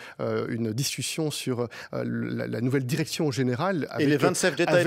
une discussion sur la, nouvelle direction générale. et les 27 États et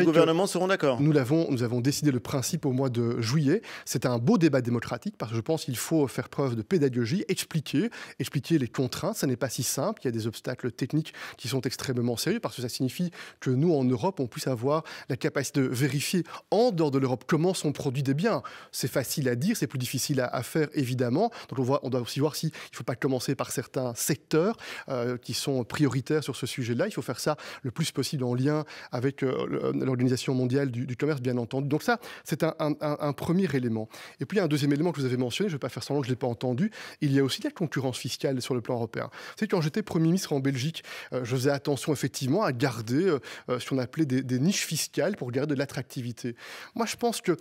seront d'accord. Nous, l'avons, nous avons décidé le principe au mois de juillet. C'est un beau débat démocratique parce que je pense qu'il faut faire preuve de pédagogie, expliquer, expliquer les contraintes. Ce n'est pas si simple. Il y a des obstacles techniques qui sont extrêmement sérieux parce que ça signifie que nous, en Europe, on puisse avoir la capacité de vérifier en dehors de l'Europe comment sont produits des biens. C'est facile à dire, c'est plus difficile à, faire évidemment. Donc on, voit, on doit aussi voir s'il ne faut pas commencer par certains secteurs euh, qui sont prioritaires sur ce sujet-là. Il faut faire ça le plus possible en lien avec euh, l'organisation mondiale du, commerce, bien entendu. Donc ça, c'est un, premier élément. Et puis, il y a un deuxième élément que vous avez mentionné, je ne vais pas faire semblant, je ne l'ai pas entendu, il y a aussi la concurrence fiscale sur le plan européen. C'est quand j'étais Premier ministre en Belgique, euh, je faisais attention effectivement à garder euh, euh, ce qu'on appelait des, niches fiscales pour garder de l'attractivité. Moi, je pense que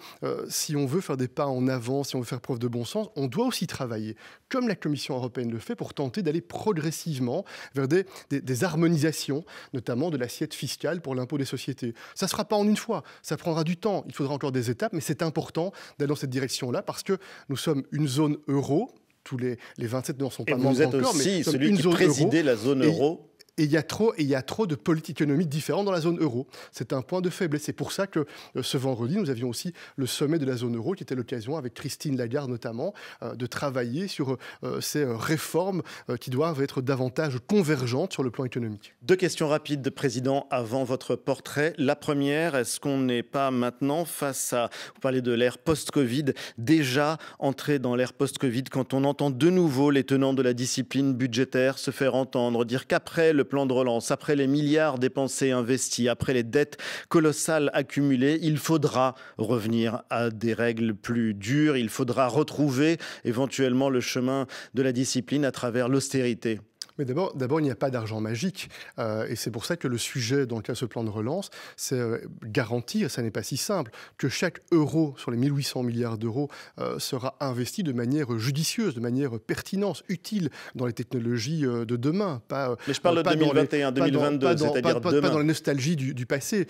si on veut faire des pas en avant, si on veut faire preuve de bon sens, on doit aussi travailler, comme la Commission européenne le fait, pour tenter d'aller progressivement vers des, des harmonisations, notamment de l'assiette fiscale pour l'impôt des sociétés. Ça ne sera pas en une fois, ça prendra du temps, il faudra encore des étapes, mais c'est important d'aller dans cette direction-là parce que nous sommes une zone euro, tous les, les 27 ne sont pas membres encore, aussi celui qui présidait la zone euro et il y a trop, et il y a trop de politiques économiques différentes dans la zone euro. C'est un point de faiblesse. C'est pour ça que euh, ce vendredi, nous avions aussi le sommet de la zone euro, qui était l'occasion, avec Christine Lagarde notamment, euh, de travailler sur euh, ces réformes qui doivent être davantage convergentes sur le plan économique. Deux questions rapides, Président, avant votre portrait. La première, est-ce qu'on n'est pas maintenant face à, vous parlez de l'ère post-Covid, déjà entré dans l'ère post-Covid, quand on entend de nouveau les tenants de la discipline budgétaire se faire entendre, dire qu'après le plan de relance, après les milliards dépensés investis, après les dettes colossales accumulées, il faudra revenir à des règles plus dures, il faudra retrouver éventuellement le chemin de la discipline à travers l'austérité. Mais d'abord, il n'y a pas d'argent magique. Euh, et c'est pour ça que le sujet dans le cas de ce plan de relance, c'est euh, garantir garantir, ça n'est pas si simple, que chaque euro sur les 1800 milliards d'euros euh, sera investi de manière judicieuse, de manière pertinente, utile dans les technologies de demain. Pas, Mais je parle de 2021, 2022, c'est-à-dire pas, Pas dans la nostalgie du, passé.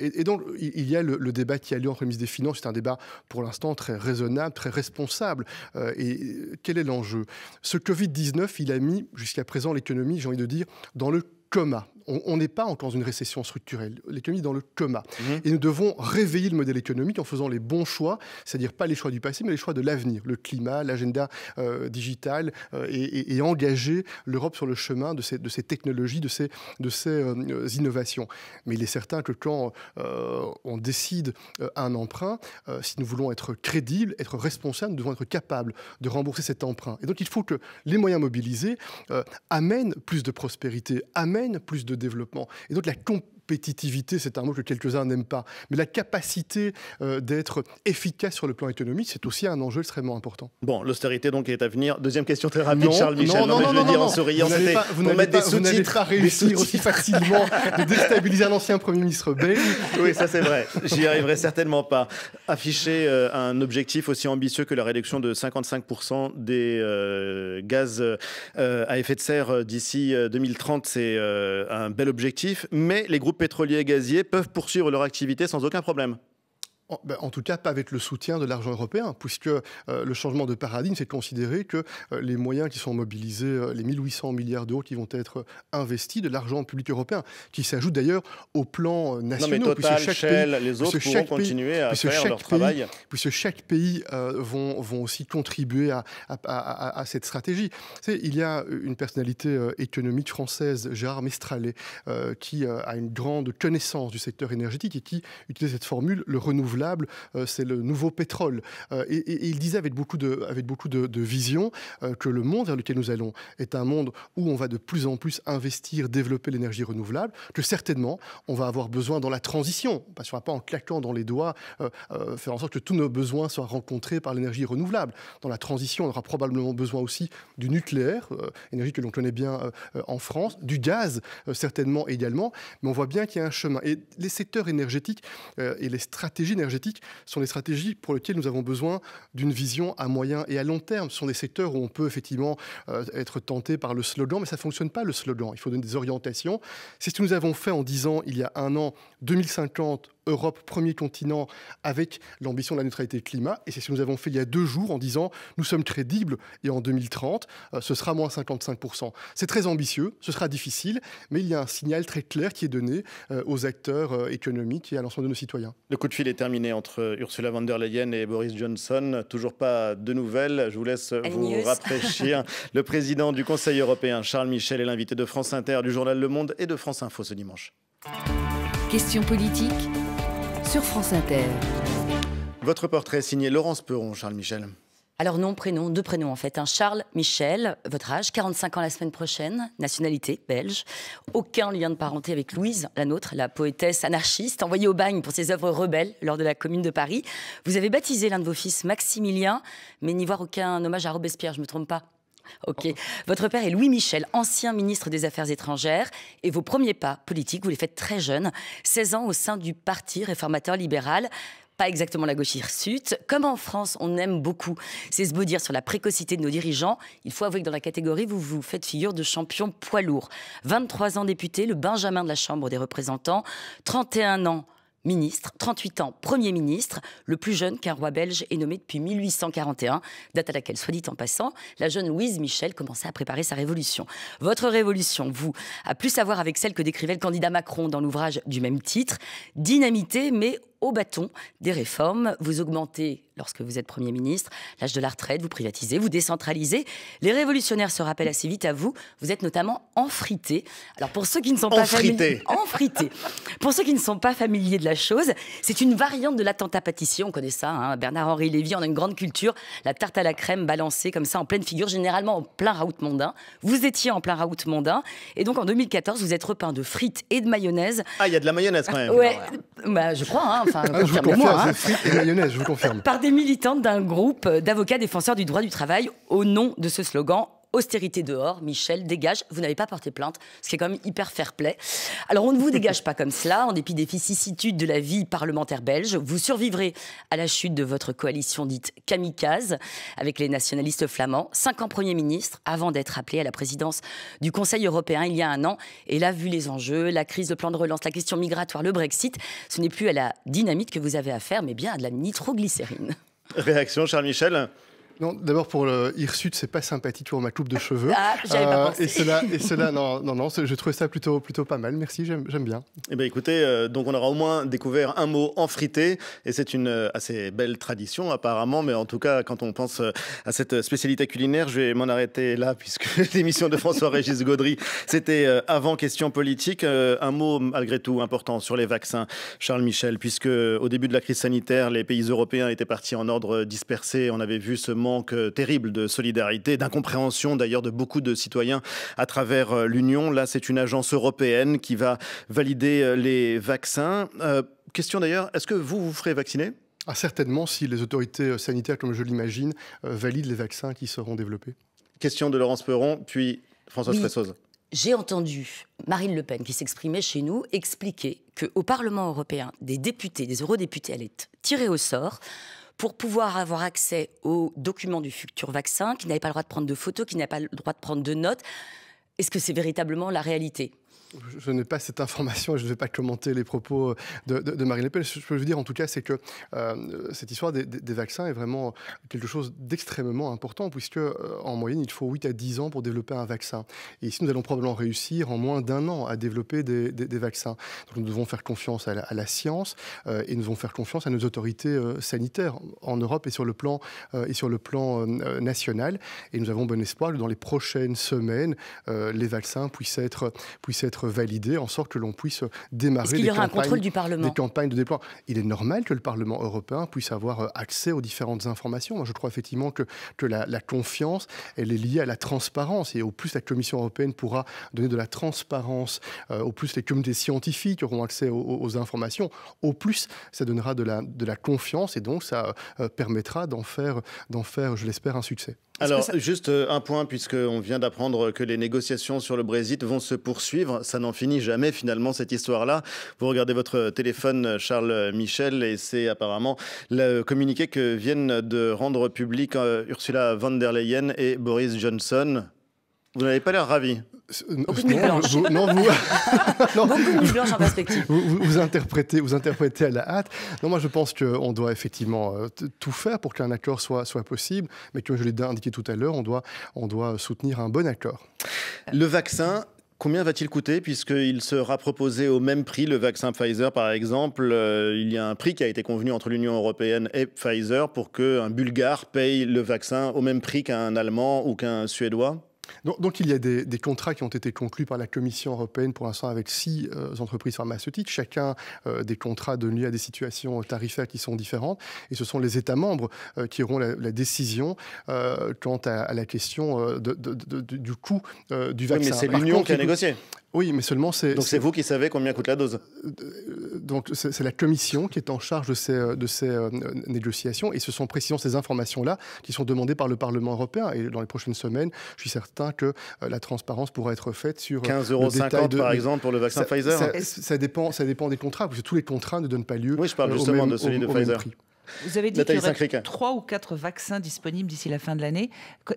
Et, donc, il y a le, débat qui a lieu entre remise des Finances. C'est un débat, pour l'instant, très raisonnable, très responsable. et quel est l'enjeu Ce Covid-19, il a mis jusqu'à présent l'économie, j'ai envie de dire, dans le coma on n'est pas encore dans une récession structurelle. L'économie est dans le coma. Mhm. Et nous devons réveiller le modèle économique en faisant les bons choix, c'est-à-dire pas les choix du passé, mais les choix de l'avenir. Le climat, l'agenda euh, digital euh, et, engager l'Europe sur le chemin de ces, de ces technologies, de ces, de ces euh, innovations. Mais il est certain que quand on décide un emprunt, si nous voulons être crédibles, être responsables, nous devons être capables de rembourser cet emprunt. Et donc il faut que les moyens mobilisés amènent plus de prospérité, amènent plus de développement. Et donc la, comp compétitivité, c'est un mot que quelques-uns n'aiment pas, mais la capacité euh, d'être efficace sur le plan économique, c'est aussi un enjeu extrêmement important. Bon, l'austérité donc est à venir. Deuxième question très rapide, Charles Michel. Non, non, non mais je dire en souriant, pas, des sous-titres. réussir aussi facilement de déstabiliser un ancien Premier ministre belge. Oui, ça c'est vrai. J'y arriverai certainement pas. Afficher euh, un objectif aussi ambitieux que la réduction de 55% des euh, gaz à effet de serre d'ici 2030, c'est un bel objectif, mais les groupes pétroliers et gaziers peuvent poursuivre leur activité sans aucun problème. Ben, en, tout cas, pas avec le soutien de l'argent européen, puisque euh, le changement de paradigme, c'est de considérer que euh, les moyens qui sont mobilisés, euh, les les 1800 milliards d'euros qui vont être investis, de l'argent public européen, qui s'ajoute d'ailleurs au plan national. puisque chaque pays, les continuer à faire leur Puisque chaque pays vont, aussi contribuer à, cette stratégie. il y a une personnalité économique française, Gérard Mestralet, qui a une grande connaissance du secteur énergétique et qui utilise cette formule, le renouvellement euh, c'est le nouveau pétrole. Euh, et, il disait avec beaucoup de, avec beaucoup de, vision euh, que le monde vers lequel nous allons est un monde où on va de plus en plus investir, développer l'énergie renouvelable, que certainement on va avoir besoin dans la transition, on ne pas en claquant dans les doigts, faire en sorte que tous nos besoins soient rencontrés par l'énergie renouvelable. Dans la transition, on aura probablement besoin aussi du nucléaire, énergie que l'on connaît bien en France, du gaz certainement également, mais on voit bien qu'il y a un chemin. Et les secteurs énergétiques et les stratégies énergétiques énergétique sont des stratégies pour lesquelles nous avons besoin d'une vision à moyen et à long terme. Ce sont des secteurs où on peut effectivement euh, être tenté par le slogan, mais ça ne fonctionne pas le slogan. Il faut donner des orientations. C'est ce que nous avons fait en disant il y a un an 2050 Europe, premier continent, avec l'ambition de la neutralité climat. Et c'est ce que nous avons fait il y a deux jours en disant nous sommes crédibles et en 2030, euh, ce sera moins 55%. C'est très ambitieux, ce sera difficile, mais il y a un signal très clair qui est donné euh, aux acteurs euh, économiques et à l'ensemble de nos citoyens. Le coup de fil est terminé entre Ursula von der Leyen et Boris Johnson. Toujours pas de nouvelles. Je vous laisse vous rafraîchir. le président du Conseil européen, Charles Michel, est l'invité de France Inter, du journal Le Monde et de France Info ce dimanche. Question politique sur France Inter. Votre portrait signé Laurence Perron, Charles Michel. Alors nom, prénom, deux prénoms en fait. Un hein. Charles Michel, votre âge, 45 ans la semaine prochaine, nationalité belge. Aucun lien de parenté avec Louise, la nôtre, la poétesse anarchiste, envoyée au bagne pour ses œuvres rebelles lors de la Commune de Paris. Vous avez baptisé l'un de vos fils Maximilien, mais n'y voir aucun hommage à Robespierre, je me trompe pas. Ok. Votre père est Louis Michel, ancien ministre des Affaires étrangères, et vos premiers pas politiques, vous les faites très jeunes, 16 ans au sein du Parti réformateur libéral pas exactement la gauche hirsute. Comme en France, on aime beaucoup dire sur la précocité de nos dirigeants. Il faut avouer que dans la catégorie, vous vous faites figure de champion poids lourd. 23 ans député, le Benjamin de la Chambre des représentants, 31 ans ministre, 38 ans, Premier ministre, le plus jeune qu'un roi belge est nommé depuis 1841, date à laquelle, soit dit en passant, la jeune Louise Michel commençait à préparer sa révolution. Votre révolution, vous, a plus à voir avec celle que décrivait le candidat Macron dans l'ouvrage du même titre, Dynamité, mais au bâton des réformes. Vous augmentez, lorsque vous êtes Premier ministre, l'âge de la retraite, vous privatisez, vous décentralisez. Les révolutionnaires se rappellent assez vite à vous. Vous êtes notamment en enfrité. Alors pour ceux qui ne sont pas familiers, enfrité. pour ceux qui ne sont pas familiers de la chose, c'est une variante de l'attentat pâtissier. On connaît ça. Hein. Bernard-Henri Lévy on a une grande culture. La tarte à la crème balancée comme ça en pleine figure, généralement en plein raout mondain. Vous étiez en plein raout mondain, et donc en 2014, vous êtes repeint de frites et de mayonnaise. Ah, il y a de la mayonnaise quand même. Ouais, bah, je crois. Hein. Par des militantes d'un groupe d'avocats défenseurs du droit du travail au nom de ce slogan austérité dehors, Michel, dégage, vous n'avez pas porté plainte, ce qui est quand même hyper fair-play. Alors on ne vous dégage pas comme cela, en dépit des vicissitudes de la vie parlementaire belge, vous survivrez à la chute de votre coalition dite kamikaze avec les nationalistes flamands, cinq ans Premier ministre avant d'être appelé à la présidence du Conseil européen il y a un an. Et là, vu les enjeux, la crise, de plan de relance, la question migratoire, le Brexit, ce n'est plus à la dynamite que vous avez affaire, mais bien à de la nitroglycérine. Réaction, cher Michel non, d'abord pour le c'est pas sympathique pour ma coupe de cheveux. Ah, j'avais pas euh, pensé. Et cela, et cela, non, non, non, je trouvais ça plutôt, plutôt pas mal. Merci, j'aime bien. Eh bien, écoutez, euh, donc on aura au moins découvert un mot en frité, et c'est une euh, assez belle tradition apparemment, mais en tout cas, quand on pense à cette spécialité culinaire, je vais m'en arrêter là puisque l'émission de François-Régis Gaudry, c'était avant question politique. Un mot malgré tout important sur les vaccins, Charles Michel, puisque au début de la crise sanitaire, les pays européens étaient partis en ordre dispersé. On avait vu ce mot manque euh, terrible de solidarité, d'incompréhension d'ailleurs de beaucoup de citoyens à travers euh, l'Union. Là, c'est une agence européenne qui va valider euh, les vaccins. question d'ailleurs, est-ce que vous vous ferez vacciner ah, Certainement, si les autorités sanitaires, comme je l'imagine, valident les vaccins qui seront développés. Question de Laurence Perron, puis Françoise oui. J'ai entendu Marine Le Pen, qui s'exprimait chez nous, expliquer qu'au Parlement européen, des députés, des eurodéputés allaient tirer au sort pour pouvoir avoir accès aux documents du futur vaccin, qui n'avait pas le droit de prendre de photos, qui n'avait pas le droit de prendre de notes. Est-ce que c'est véritablement la réalité je n'ai pas cette information et je ne vais pas commenter les propos de, Marine Le Pen. Ce que je veux dire en tout cas, c'est que euh, cette histoire des, vaccins est vraiment quelque chose d'extrêmement important, puisque euh, en moyenne, il faut 8 à 10 ans pour développer un vaccin. Et ici, nous allons probablement réussir en moins d'un an à développer des, vaccins. nous devons faire confiance à la, science euh, et nous devons faire confiance à nos autorités sanitaires en Europe et sur le plan, et sur le plan national. Et nous avons bon espoir que dans les prochaines semaines, les vaccins puissent être, puissent être validé en sorte que l'on puisse démarrer des, campagnes, des campagnes de déploiement. Il est normal que le Parlement européen puisse avoir euh, accès aux différentes informations. Moi, je crois effectivement que, que la, confiance, elle est liée à la transparence. Et au plus la Commission européenne pourra donner de la transparence, euh, au plus les communautés scientifiques auront accès aux, informations, au plus ça donnera de la, de la confiance et donc ça euh, permettra d'en faire, faire, je l'espère, un succès. Alors, juste euh, un point, puisqu'on vient d'apprendre que les négociations sur le Brexit vont se poursuivre. Ça n'en finit jamais, finalement, cette histoire-là. Vous regardez votre téléphone, Charles Michel, et c'est apparemment le communiqué que viennent de rendre public euh, Ursula von der Leyen et Boris Johnson. Vous n'avez pas l'air ravi. non, vous, non, Beaucoup de en perspective. Vous, interprétez, vous interprétez à la hâte. Non, moi, je pense qu'on doit effectivement euh, tout faire pour qu'un accord soit, soit possible. Mais comme je l'ai indiqué tout à l'heure, on doit, on doit soutenir un bon accord. Le vaccin, Combien va-t-il coûter puisqu'il sera proposé au même prix Le vaccin Pfizer, par exemple, euh, il y a un prix qui a été convenu entre l'Union européenne et Pfizer pour qu'un Bulgare paye le vaccin au même prix qu'un Allemand ou qu'un Suédois donc, il y a des, contrats qui ont été conclus par la Commission européenne pour l'instant avec six euh, entreprises pharmaceutiques, chacun euh, des contrats de lieu à des situations euh, tarifaires qui sont différentes. Et ce sont les États membres qui auront la, décision quant à, la question du coût du vaccin. mais c'est l'Union qui a négocié. Oui, mais seulement c'est. Donc c'est vous qui savez combien coûte la dose euh, Donc c'est la commission qui est en charge de ces, euh, de ces euh, négociations et ce sont précisément ces informations-là qui sont demandées par le Parlement européen. Et dans les prochaines semaines, je suis certain que la transparence pourra être faite sur. 15,50 euros par exemple pour le vaccin Pfizer ça, dépend, ça dépend des contrats, parce que tous les contrats ne donnent pas lieu. Oui, je parle justement de celui de Pfizer. Vous avez dit qu'il y aurait trois ou quatre vaccins disponibles d'ici la fin de l'année.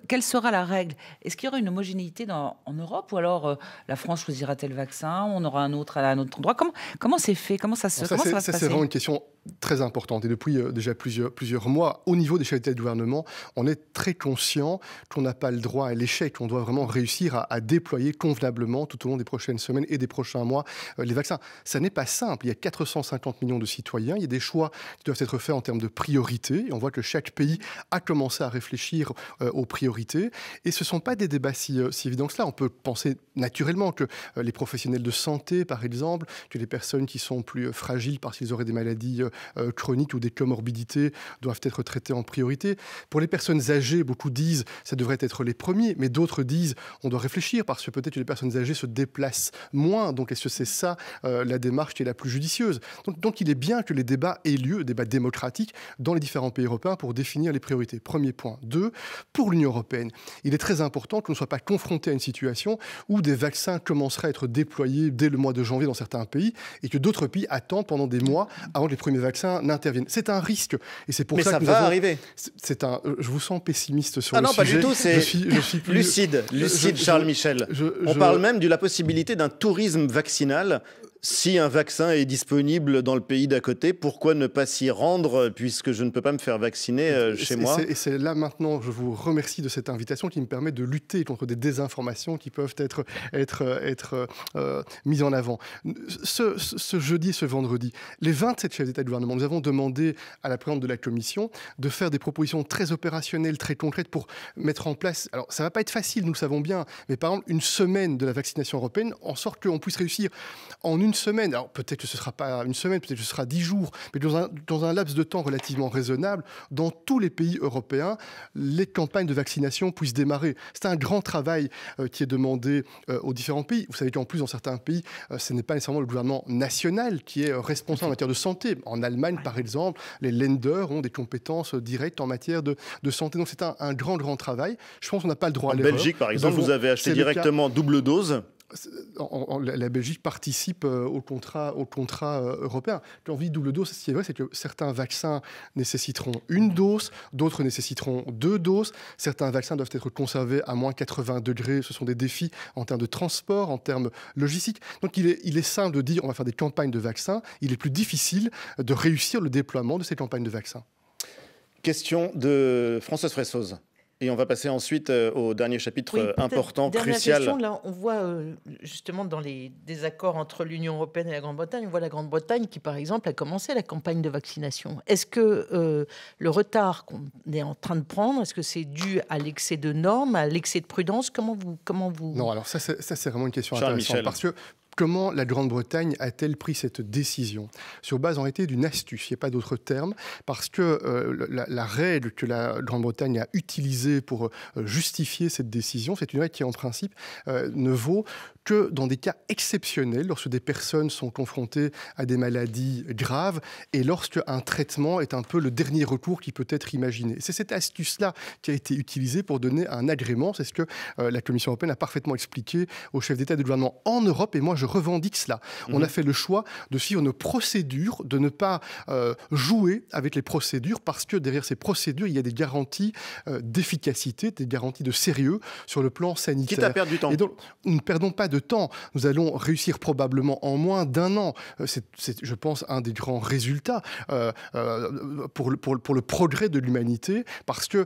Quelle sera la règle Est-ce qu'il y aura une homogénéité en Europe ou alors euh, la France choisira t elle le vaccin On aura un autre à un autre endroit Comment, comment c'est fait Comment ça se, comment ça va se passer C'est vraiment une question très importante. Et depuis euh, déjà plusieurs, plusieurs mois, au niveau des chefs d'État et de gouvernement, on est très conscient qu'on n'a pas le droit à l'échec. On doit vraiment réussir à, déployer convenablement tout au long des prochaines semaines et des prochains mois euh, les vaccins. Ça n'est pas simple. Il y a 450 millions de citoyens. Il y a des choix qui doivent être faits en termes de priorités. Et on voit que chaque pays a commencé à réfléchir euh, aux priorités. Et ce ne sont pas des débats si, si évidents que cela. On peut penser naturellement que les professionnels de santé, par exemple, que les personnes qui sont plus fragiles parce qu'ils auraient des maladies euh, chroniques ou des comorbidités doivent être traitées en priorité. Pour les personnes âgées, beaucoup disent que ça devrait être les premiers, mais d'autres disent on doit réfléchir parce que peut-être les personnes âgées se déplacent moins. Donc est-ce que c'est ça euh, la démarche qui est la plus judicieuse donc, il est bien que les débats aient lieu, débats démocratiques, dans les différents pays européens pour définir les priorités. Premier point. Deux, pour l'Union européenne, il est très important qu'on ne soit pas confronté à une situation où des vaccins commenceraient à être déployés dès le mois de janvier dans certains pays et que d'autres pays attendent pendant des mois avant que les premiers vaccins n'interviennent. C'est un risque. Et c'est pour Mais ça, ça va arriver. C'est un... Euh, je vous sens pessimiste sur ah le non, sujet. non, pas du tout. C'est je lucide, lucide Charles Michel. On parle même de la possibilité d'un tourisme vaccinal si un vaccin est disponible dans le pays d'à côté, pourquoi ne pas s'y rendre puisque je ne peux pas me faire vacciner euh, chez moi Et c'est là maintenant, je vous remercie de cette invitation qui me permet de lutter contre des désinformations qui peuvent être, être, être euh, mises en avant. Ce, ce, jeudi, ce vendredi, les 27 chefs d'État et de gouvernement, nous avons demandé à la présidente de la Commission de faire des propositions très opérationnelles, très concrètes pour mettre en place. Alors, ça ne va pas être facile, nous le savons bien, mais par exemple, une semaine de la vaccination européenne en sorte qu'on puisse réussir en une une semaine, alors peut-être que ce ne sera pas une semaine, peut-être que ce sera dix jours, mais dans un, laps de temps relativement raisonnable, dans tous les pays européens, les campagnes de vaccination puissent démarrer. C'est un grand travail euh, qui est demandé euh, aux différents pays. Vous savez qu'en plus, dans certains pays, euh, ce n'est pas nécessairement le gouvernement national qui est responsable en matière de santé. En Allemagne, par exemple, les lenders ont des compétences directes en matière de, santé. Donc c'est un, grand, grand travail. Je pense qu'on n'a pas le droit à l'erreur. En Belgique, par exemple, vous avez acheté directement double dose la Belgique participe euh, au contrat, au contrat euh, européen. L'envie double dose, ce qui est vrai, c'est que certains vaccins nécessiteront une dose, d'autres nécessiteront deux doses. Certains vaccins doivent être conservés à moins 80 degrés. Ce sont des défis en termes de transport, en termes logistiques. Donc il est, il simple de dire on va faire des campagnes de vaccins. Il est plus difficile de réussir le déploiement de ces campagnes de vaccins. Question de Françoise Fressoz. Et on va passer ensuite euh, au dernier chapitre euh, important, crucial. Question, là, on voit euh, justement dans les désaccords entre l'Union européenne et la Grande-Bretagne, on voit la Grande-Bretagne qui, par exemple, a commencé la campagne de vaccination. Est-ce que le retard qu'on est en train de prendre, est-ce que c'est dû à l'excès de normes, à l'excès de prudence Comment vous, comment vous Non, alors ça, c'est vraiment une question intéressante parce que Comment la Grande-Bretagne a-t-elle pris cette décision Sur base en réalité d'une astuce, il n'y a pas d'autre terme, parce que euh, la, règle que la Grande-Bretagne a utilisée pour euh, justifier cette décision, c'est une règle qui en principe euh, ne vaut que dans des cas exceptionnels, lorsque des personnes sont confrontées à des maladies graves et lorsque un traitement est un peu le dernier recours qui peut être imaginé. C'est cette astuce-là qui a été utilisée pour donner un agrément. C'est ce que euh, la Commission européenne a parfaitement expliqué aux chefs d'État et de gouvernement en Europe et moi je revendique cela. On mhm. a fait le choix de suivre nos procédures, de ne pas euh, jouer avec les procédures parce que derrière ces procédures, il y a des garanties euh, d'efficacité, des garanties de sérieux sur le plan sanitaire. Quitte à perdre du temps. Et donc, nous ne perdons pas de temps. Nous allons réussir probablement en moins d'un an. Euh, c'est, je pense, un des grands résultats euh, euh, pour, le, pour, pour, le progrès de l'humanité, parce que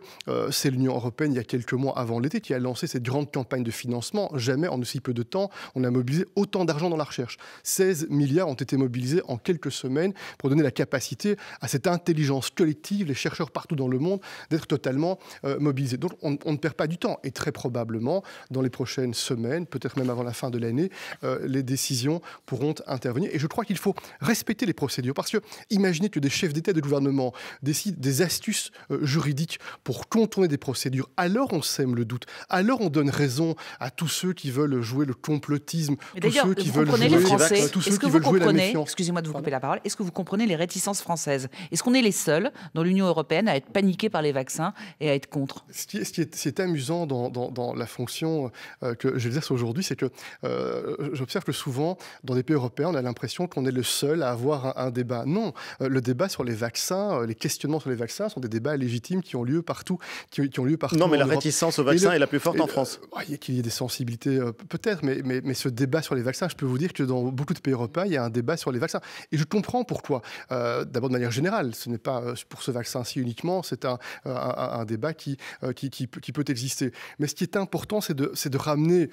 c'est l'Union européenne, il y a quelques mois avant l'été, qui a lancé cette grande campagne de financement. Jamais en aussi peu de temps, on a mobilisé autant d'argent dans la recherche. 16 milliards ont été mobilisés en quelques semaines pour donner la capacité à cette intelligence collective, les chercheurs partout dans le monde, d'être totalement mobilisés. Donc on, on ne perd pas du temps. Et très probablement, dans les prochaines semaines, peut-être même avant la fin de l'année, euh, les décisions pourront intervenir. Et je crois qu'il faut respecter les procédures parce que imaginez que des chefs d'État et de gouvernement décident des astuces euh, juridiques pour contourner des procédures. Alors on sème le doute. Alors on donne raison à tous ceux qui veulent jouer le complotisme, tous ceux qui veulent jouer, Excusez-moi de vous couper la parole. Est-ce que vous comprenez les réticences françaises Est-ce qu'on est les seuls dans l'Union européenne à être paniqués par les vaccins et à être contre Ce qui est, amusant dans, dans, la fonction euh, que j'exerce aujourd'hui, c'est que euh, j'observe que souvent, dans des pays européens, on a l'impression qu'on est le seul à avoir un, débat. Non, euh, le débat sur les vaccins, euh, les questionnements sur les vaccins sont des débats légitimes qui ont lieu partout. Qui, ont lieu partout non, mais la réticence au vaccin est la plus forte en France. Qu'il y ait des sensibilités, peut-être, mais, mais, ce débat sur les vaccins, je peux vous dire que dans beaucoup de pays européens, il y a un débat sur les vaccins. Et je comprends pourquoi. D'abord, de manière générale, ce n'est pas pour ce vaccin-ci uniquement, c'est un, débat qui, qui, peut exister. Mais ce qui est important, c'est de, de, ramener,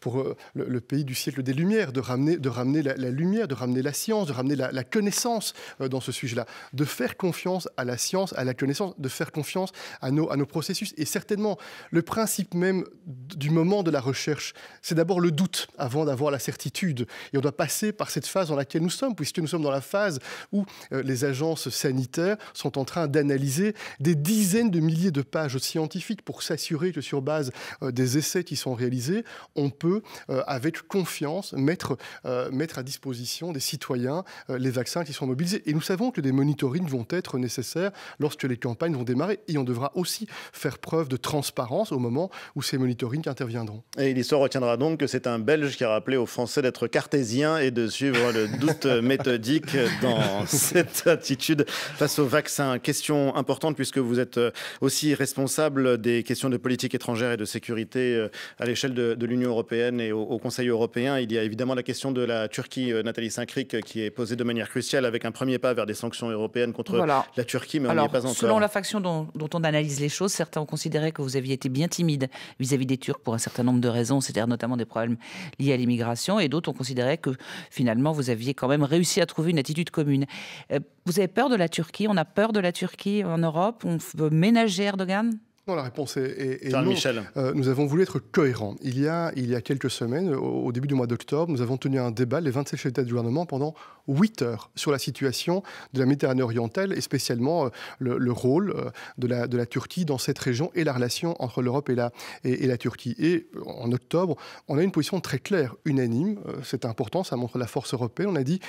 pour le, pays du siècle des Lumières, de ramener, de ramener la, lumière, de ramener la science, de ramener la, connaissance euh, dans ce sujet-là, de faire confiance à la science, à la connaissance, de faire confiance à nos, à nos processus. Et certainement, le principe même du moment de la recherche, c'est d'abord le doute avant d'avoir la certitude. Et on doit passer par cette phase dans laquelle nous sommes, puisque nous sommes dans la phase où euh, les agences sanitaires sont en train d'analyser des dizaines de milliers de pages scientifiques pour s'assurer que sur base euh, des essais qui sont réalisés, on peut euh, avec confiance mettre, euh, mettre à disposition des citoyens euh, les vaccins qui sont mobilisés. Et nous savons que des monitorings vont être nécessaires lorsque les campagnes vont démarrer. Et on devra aussi faire preuve de transparence au moment où ces monitorings interviendront. Et l'histoire retiendra donc que c'est un Belge qui a rappelé aux Français d'être cartésien et de suivre le doute méthodique dans cette attitude face aux vaccins. Question importante puisque vous êtes aussi responsable des questions de politique étrangère et de sécurité à l'échelle de, de l'Union européenne et au, au, Conseil européen, il y a évidemment la question de la Turquie, euh, Nathalie Saint-Cric, euh, qui est posée de manière cruciale avec un premier pas vers des sanctions européennes contre la Turquie, mais Selon la faction dont, on analyse les choses, certains ont considéré que vous aviez été bien timide vis-à-vis des Turcs pour un certain nombre de raisons, c'est-à-dire notamment des problèmes liés à l'immigration, et d'autres ont considéré que finalement vous aviez quand même réussi à trouver une attitude commune. Euh, vous avez peur de la Turquie On a peur de la Turquie en Europe On veut ménager Erdogan non, la réponse est, non. Euh, nous avons voulu être cohérents. Il y a, il y a quelques semaines, au, début du mois d'octobre, nous avons tenu un débat, les 27 chefs d'État du gouvernement, pendant 8 heures sur la situation de la Méditerranée orientale et spécialement euh, le, rôle euh, de, la, de la Turquie dans cette région et la relation entre l'Europe et la, et, la Turquie. Et en octobre, on a une position très claire, unanime. C'est important, ça montre la force européenne. On a dit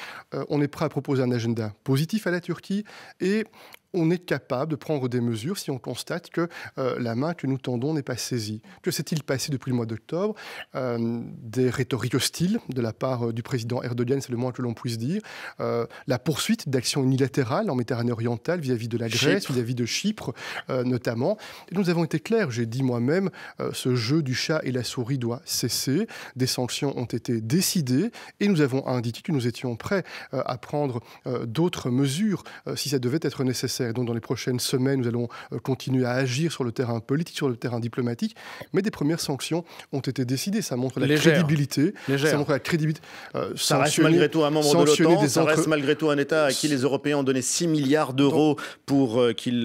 on est prêt à proposer un agenda positif à la Turquie et on est capable de prendre des mesures si on constate que euh, la main que nous tendons n'est pas saisie. Que s'est-il passé depuis le mois d'octobre euh, Des rhétoriques hostiles de la part euh, du président Erdogan, c'est le moins que l'on puisse dire. la poursuite d'actions unilatérales en Méditerranée orientale vis-à-vis de la Grèce, vis-à-vis de Chypre notamment. nous avons été clairs, j'ai dit moi-même, ce jeu du chat et la souris doit cesser. Des sanctions ont été décidées et nous avons indiqué que nous étions prêts à prendre d'autres mesures si ça devait être nécessaire. Et donc dans les prochaines semaines, nous allons euh, continuer à agir sur le terrain politique, sur le terrain diplomatique. Mais des premières sanctions ont été décidées. Ça montre la crédibilité. Ça montre la crédibilité. Euh, ça reste malgré tout un membre de l'OTAN. Ça reste malgré tout un État à qui les Européens ont donné 6 milliards d'euros pour euh, qu'il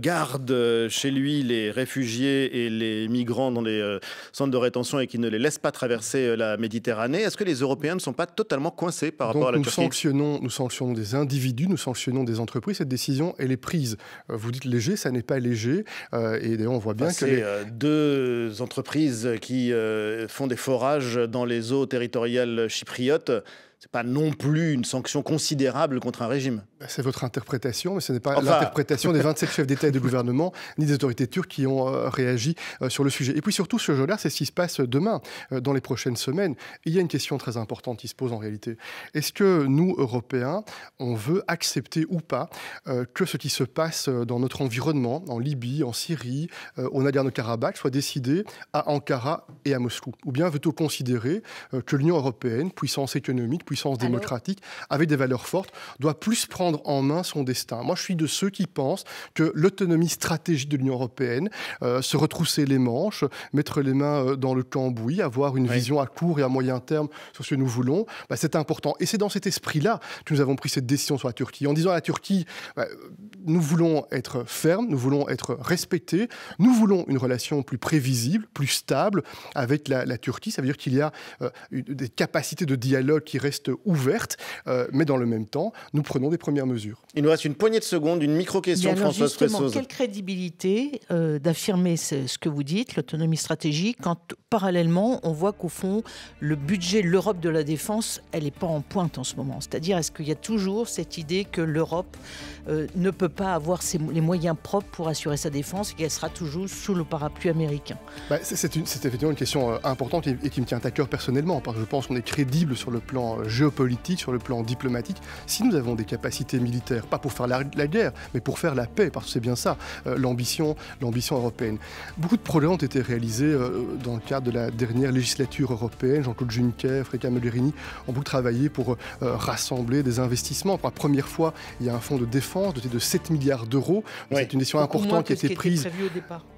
garde chez lui les réfugiés et les migrants dans les centres de rétention et qu'il ne les laisse pas traverser la Méditerranée. Est-ce que les Européens ne sont pas totalement coincés par rapport à la nous Turquie sanctionnons, Nous sanctionnons des individus, nous sanctionnons des entreprises. Cette décision, elle est euh, vous dites léger, ça n'est pas léger. Euh, et d'ailleurs, on voit bien que. Les... Euh, deux entreprises qui font des forages dans les eaux territoriales chypriotes n'est pas non plus une sanction considérable contre un régime. Bah, c'est votre interprétation, mais ce n'est pas l'interprétation des 27 chefs d'État et de gouvernement, ni des autorités turques qui ont euh, réagi euh, sur le sujet. Et puis surtout, ce jeu-là, c'est ce qui se passe demain, euh, dans les prochaines semaines. il y a une question très importante qui se pose en réalité. Est-ce que nous, Européens, on veut accepter ou pas que ce qui se passe dans notre environnement, en Libye, en Syrie, au Nagorno-Karabakh, soit décidé à Ankara et à Moscou Ou bien veut-on considérer que l'Union européenne, puissance économique, puissance démocratique, avec des valeurs fortes, doit plus prendre en main son destin. Moi, je suis de ceux qui pensent que l'autonomie stratégique de l'Union européenne, euh, se retrousser les manches, mettre les mains euh, dans le cambouis, avoir une vision à court et à moyen terme sur ce que nous voulons, bah, c'est important. Et c'est dans cet esprit-là que nous avons pris cette décision sur la Turquie, en disant à la Turquie, bah, nous voulons être fermes, nous voulons être respectés, nous voulons une relation plus prévisible, plus stable avec la, Turquie. Ça veut dire qu'il y a euh, des capacités de dialogue qui restent ouvertes, euh, mais dans le même temps, nous prenons des premières mesures. Il nous reste une poignée de secondes, une micro-question, Françoise Fressoz. Quelle crédibilité euh, d'affirmer ce, ce, que vous dites, l'autonomie stratégique, quand parallèlement, on voit qu'au fond, le budget de l'Europe de la défense, elle n'est pas en pointe en ce moment. C'est-à-dire, est-ce qu'il y a toujours cette idée que l'Europe ne peut pas avoir les moyens propres pour assurer sa défense et qu'elle sera toujours sous le parapluie américain bah, C'est effectivement une question euh, importante et, qui me tient à cœur personnellement, parce que je pense qu'on est crédible sur le plan euh, géopolitique, sur le plan diplomatique, si nous avons des capacités militaires, pas pour faire la, guerre, mais pour faire la paix, parce que c'est bien ça, euh, l'ambition, l'ambition européenne. Beaucoup de projets ont été réalisés dans le cadre de la dernière législature européenne. Jean-Claude Juncker, Frédéric Mogherini ont beaucoup travaillé pour rassembler des investissements. Pour la première fois, il y a un fonds de défense doté de 7 milliards d'euros. C'est une décision importante qui a été prise.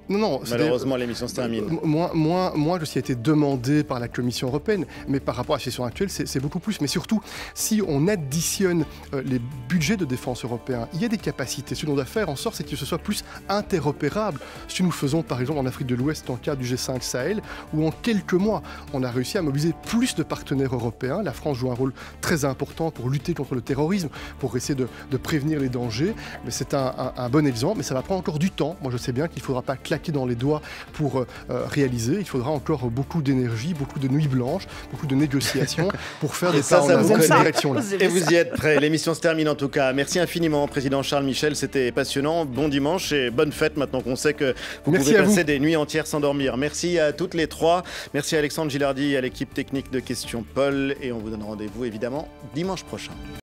Malheureusement, l'émission se termine. Moins, euh, moins, moi que ce été demandé par la Commission européenne, mais par rapport à la situation actuelle, c'est beaucoup plus. Mais surtout, si on additionne euh, les budgets de défense européens, il y a des capacités. Ce qu'on doit faire en sorte, c'est que ce soit plus interopérable. Ce que nous faisons, par exemple, en Afrique de l'Ouest, en cas du G5 Sahel, où en quelques mois, on a réussi à mobiliser plus de partenaires européens. La France joue un rôle très important pour lutter contre le terrorisme, pour essayer de, prévenir les dangers. Mais c'est un, bon exemple, mais ça va prendre encore du temps. Moi, je sais bien qu'il ne faudra pas claquer dans les doigts pour euh, euh, réaliser. Il faudra encore beaucoup d'énergie, beaucoup de nuits blanches, beaucoup de négociations pour faire des pas en cette direction Et vous y êtes prêts. L'émission se termine en tout cas. Merci infiniment, Président Charles Michel. C'était passionnant. Bon dimanche et bonne fête maintenant qu'on sait que vous pouvez passer des nuits entières sans dormir. Merci à toutes les trois. Merci à Alexandre Gilardi, à l'équipe technique de Question Paul. Et on vous donne rendez-vous évidemment dimanche prochain.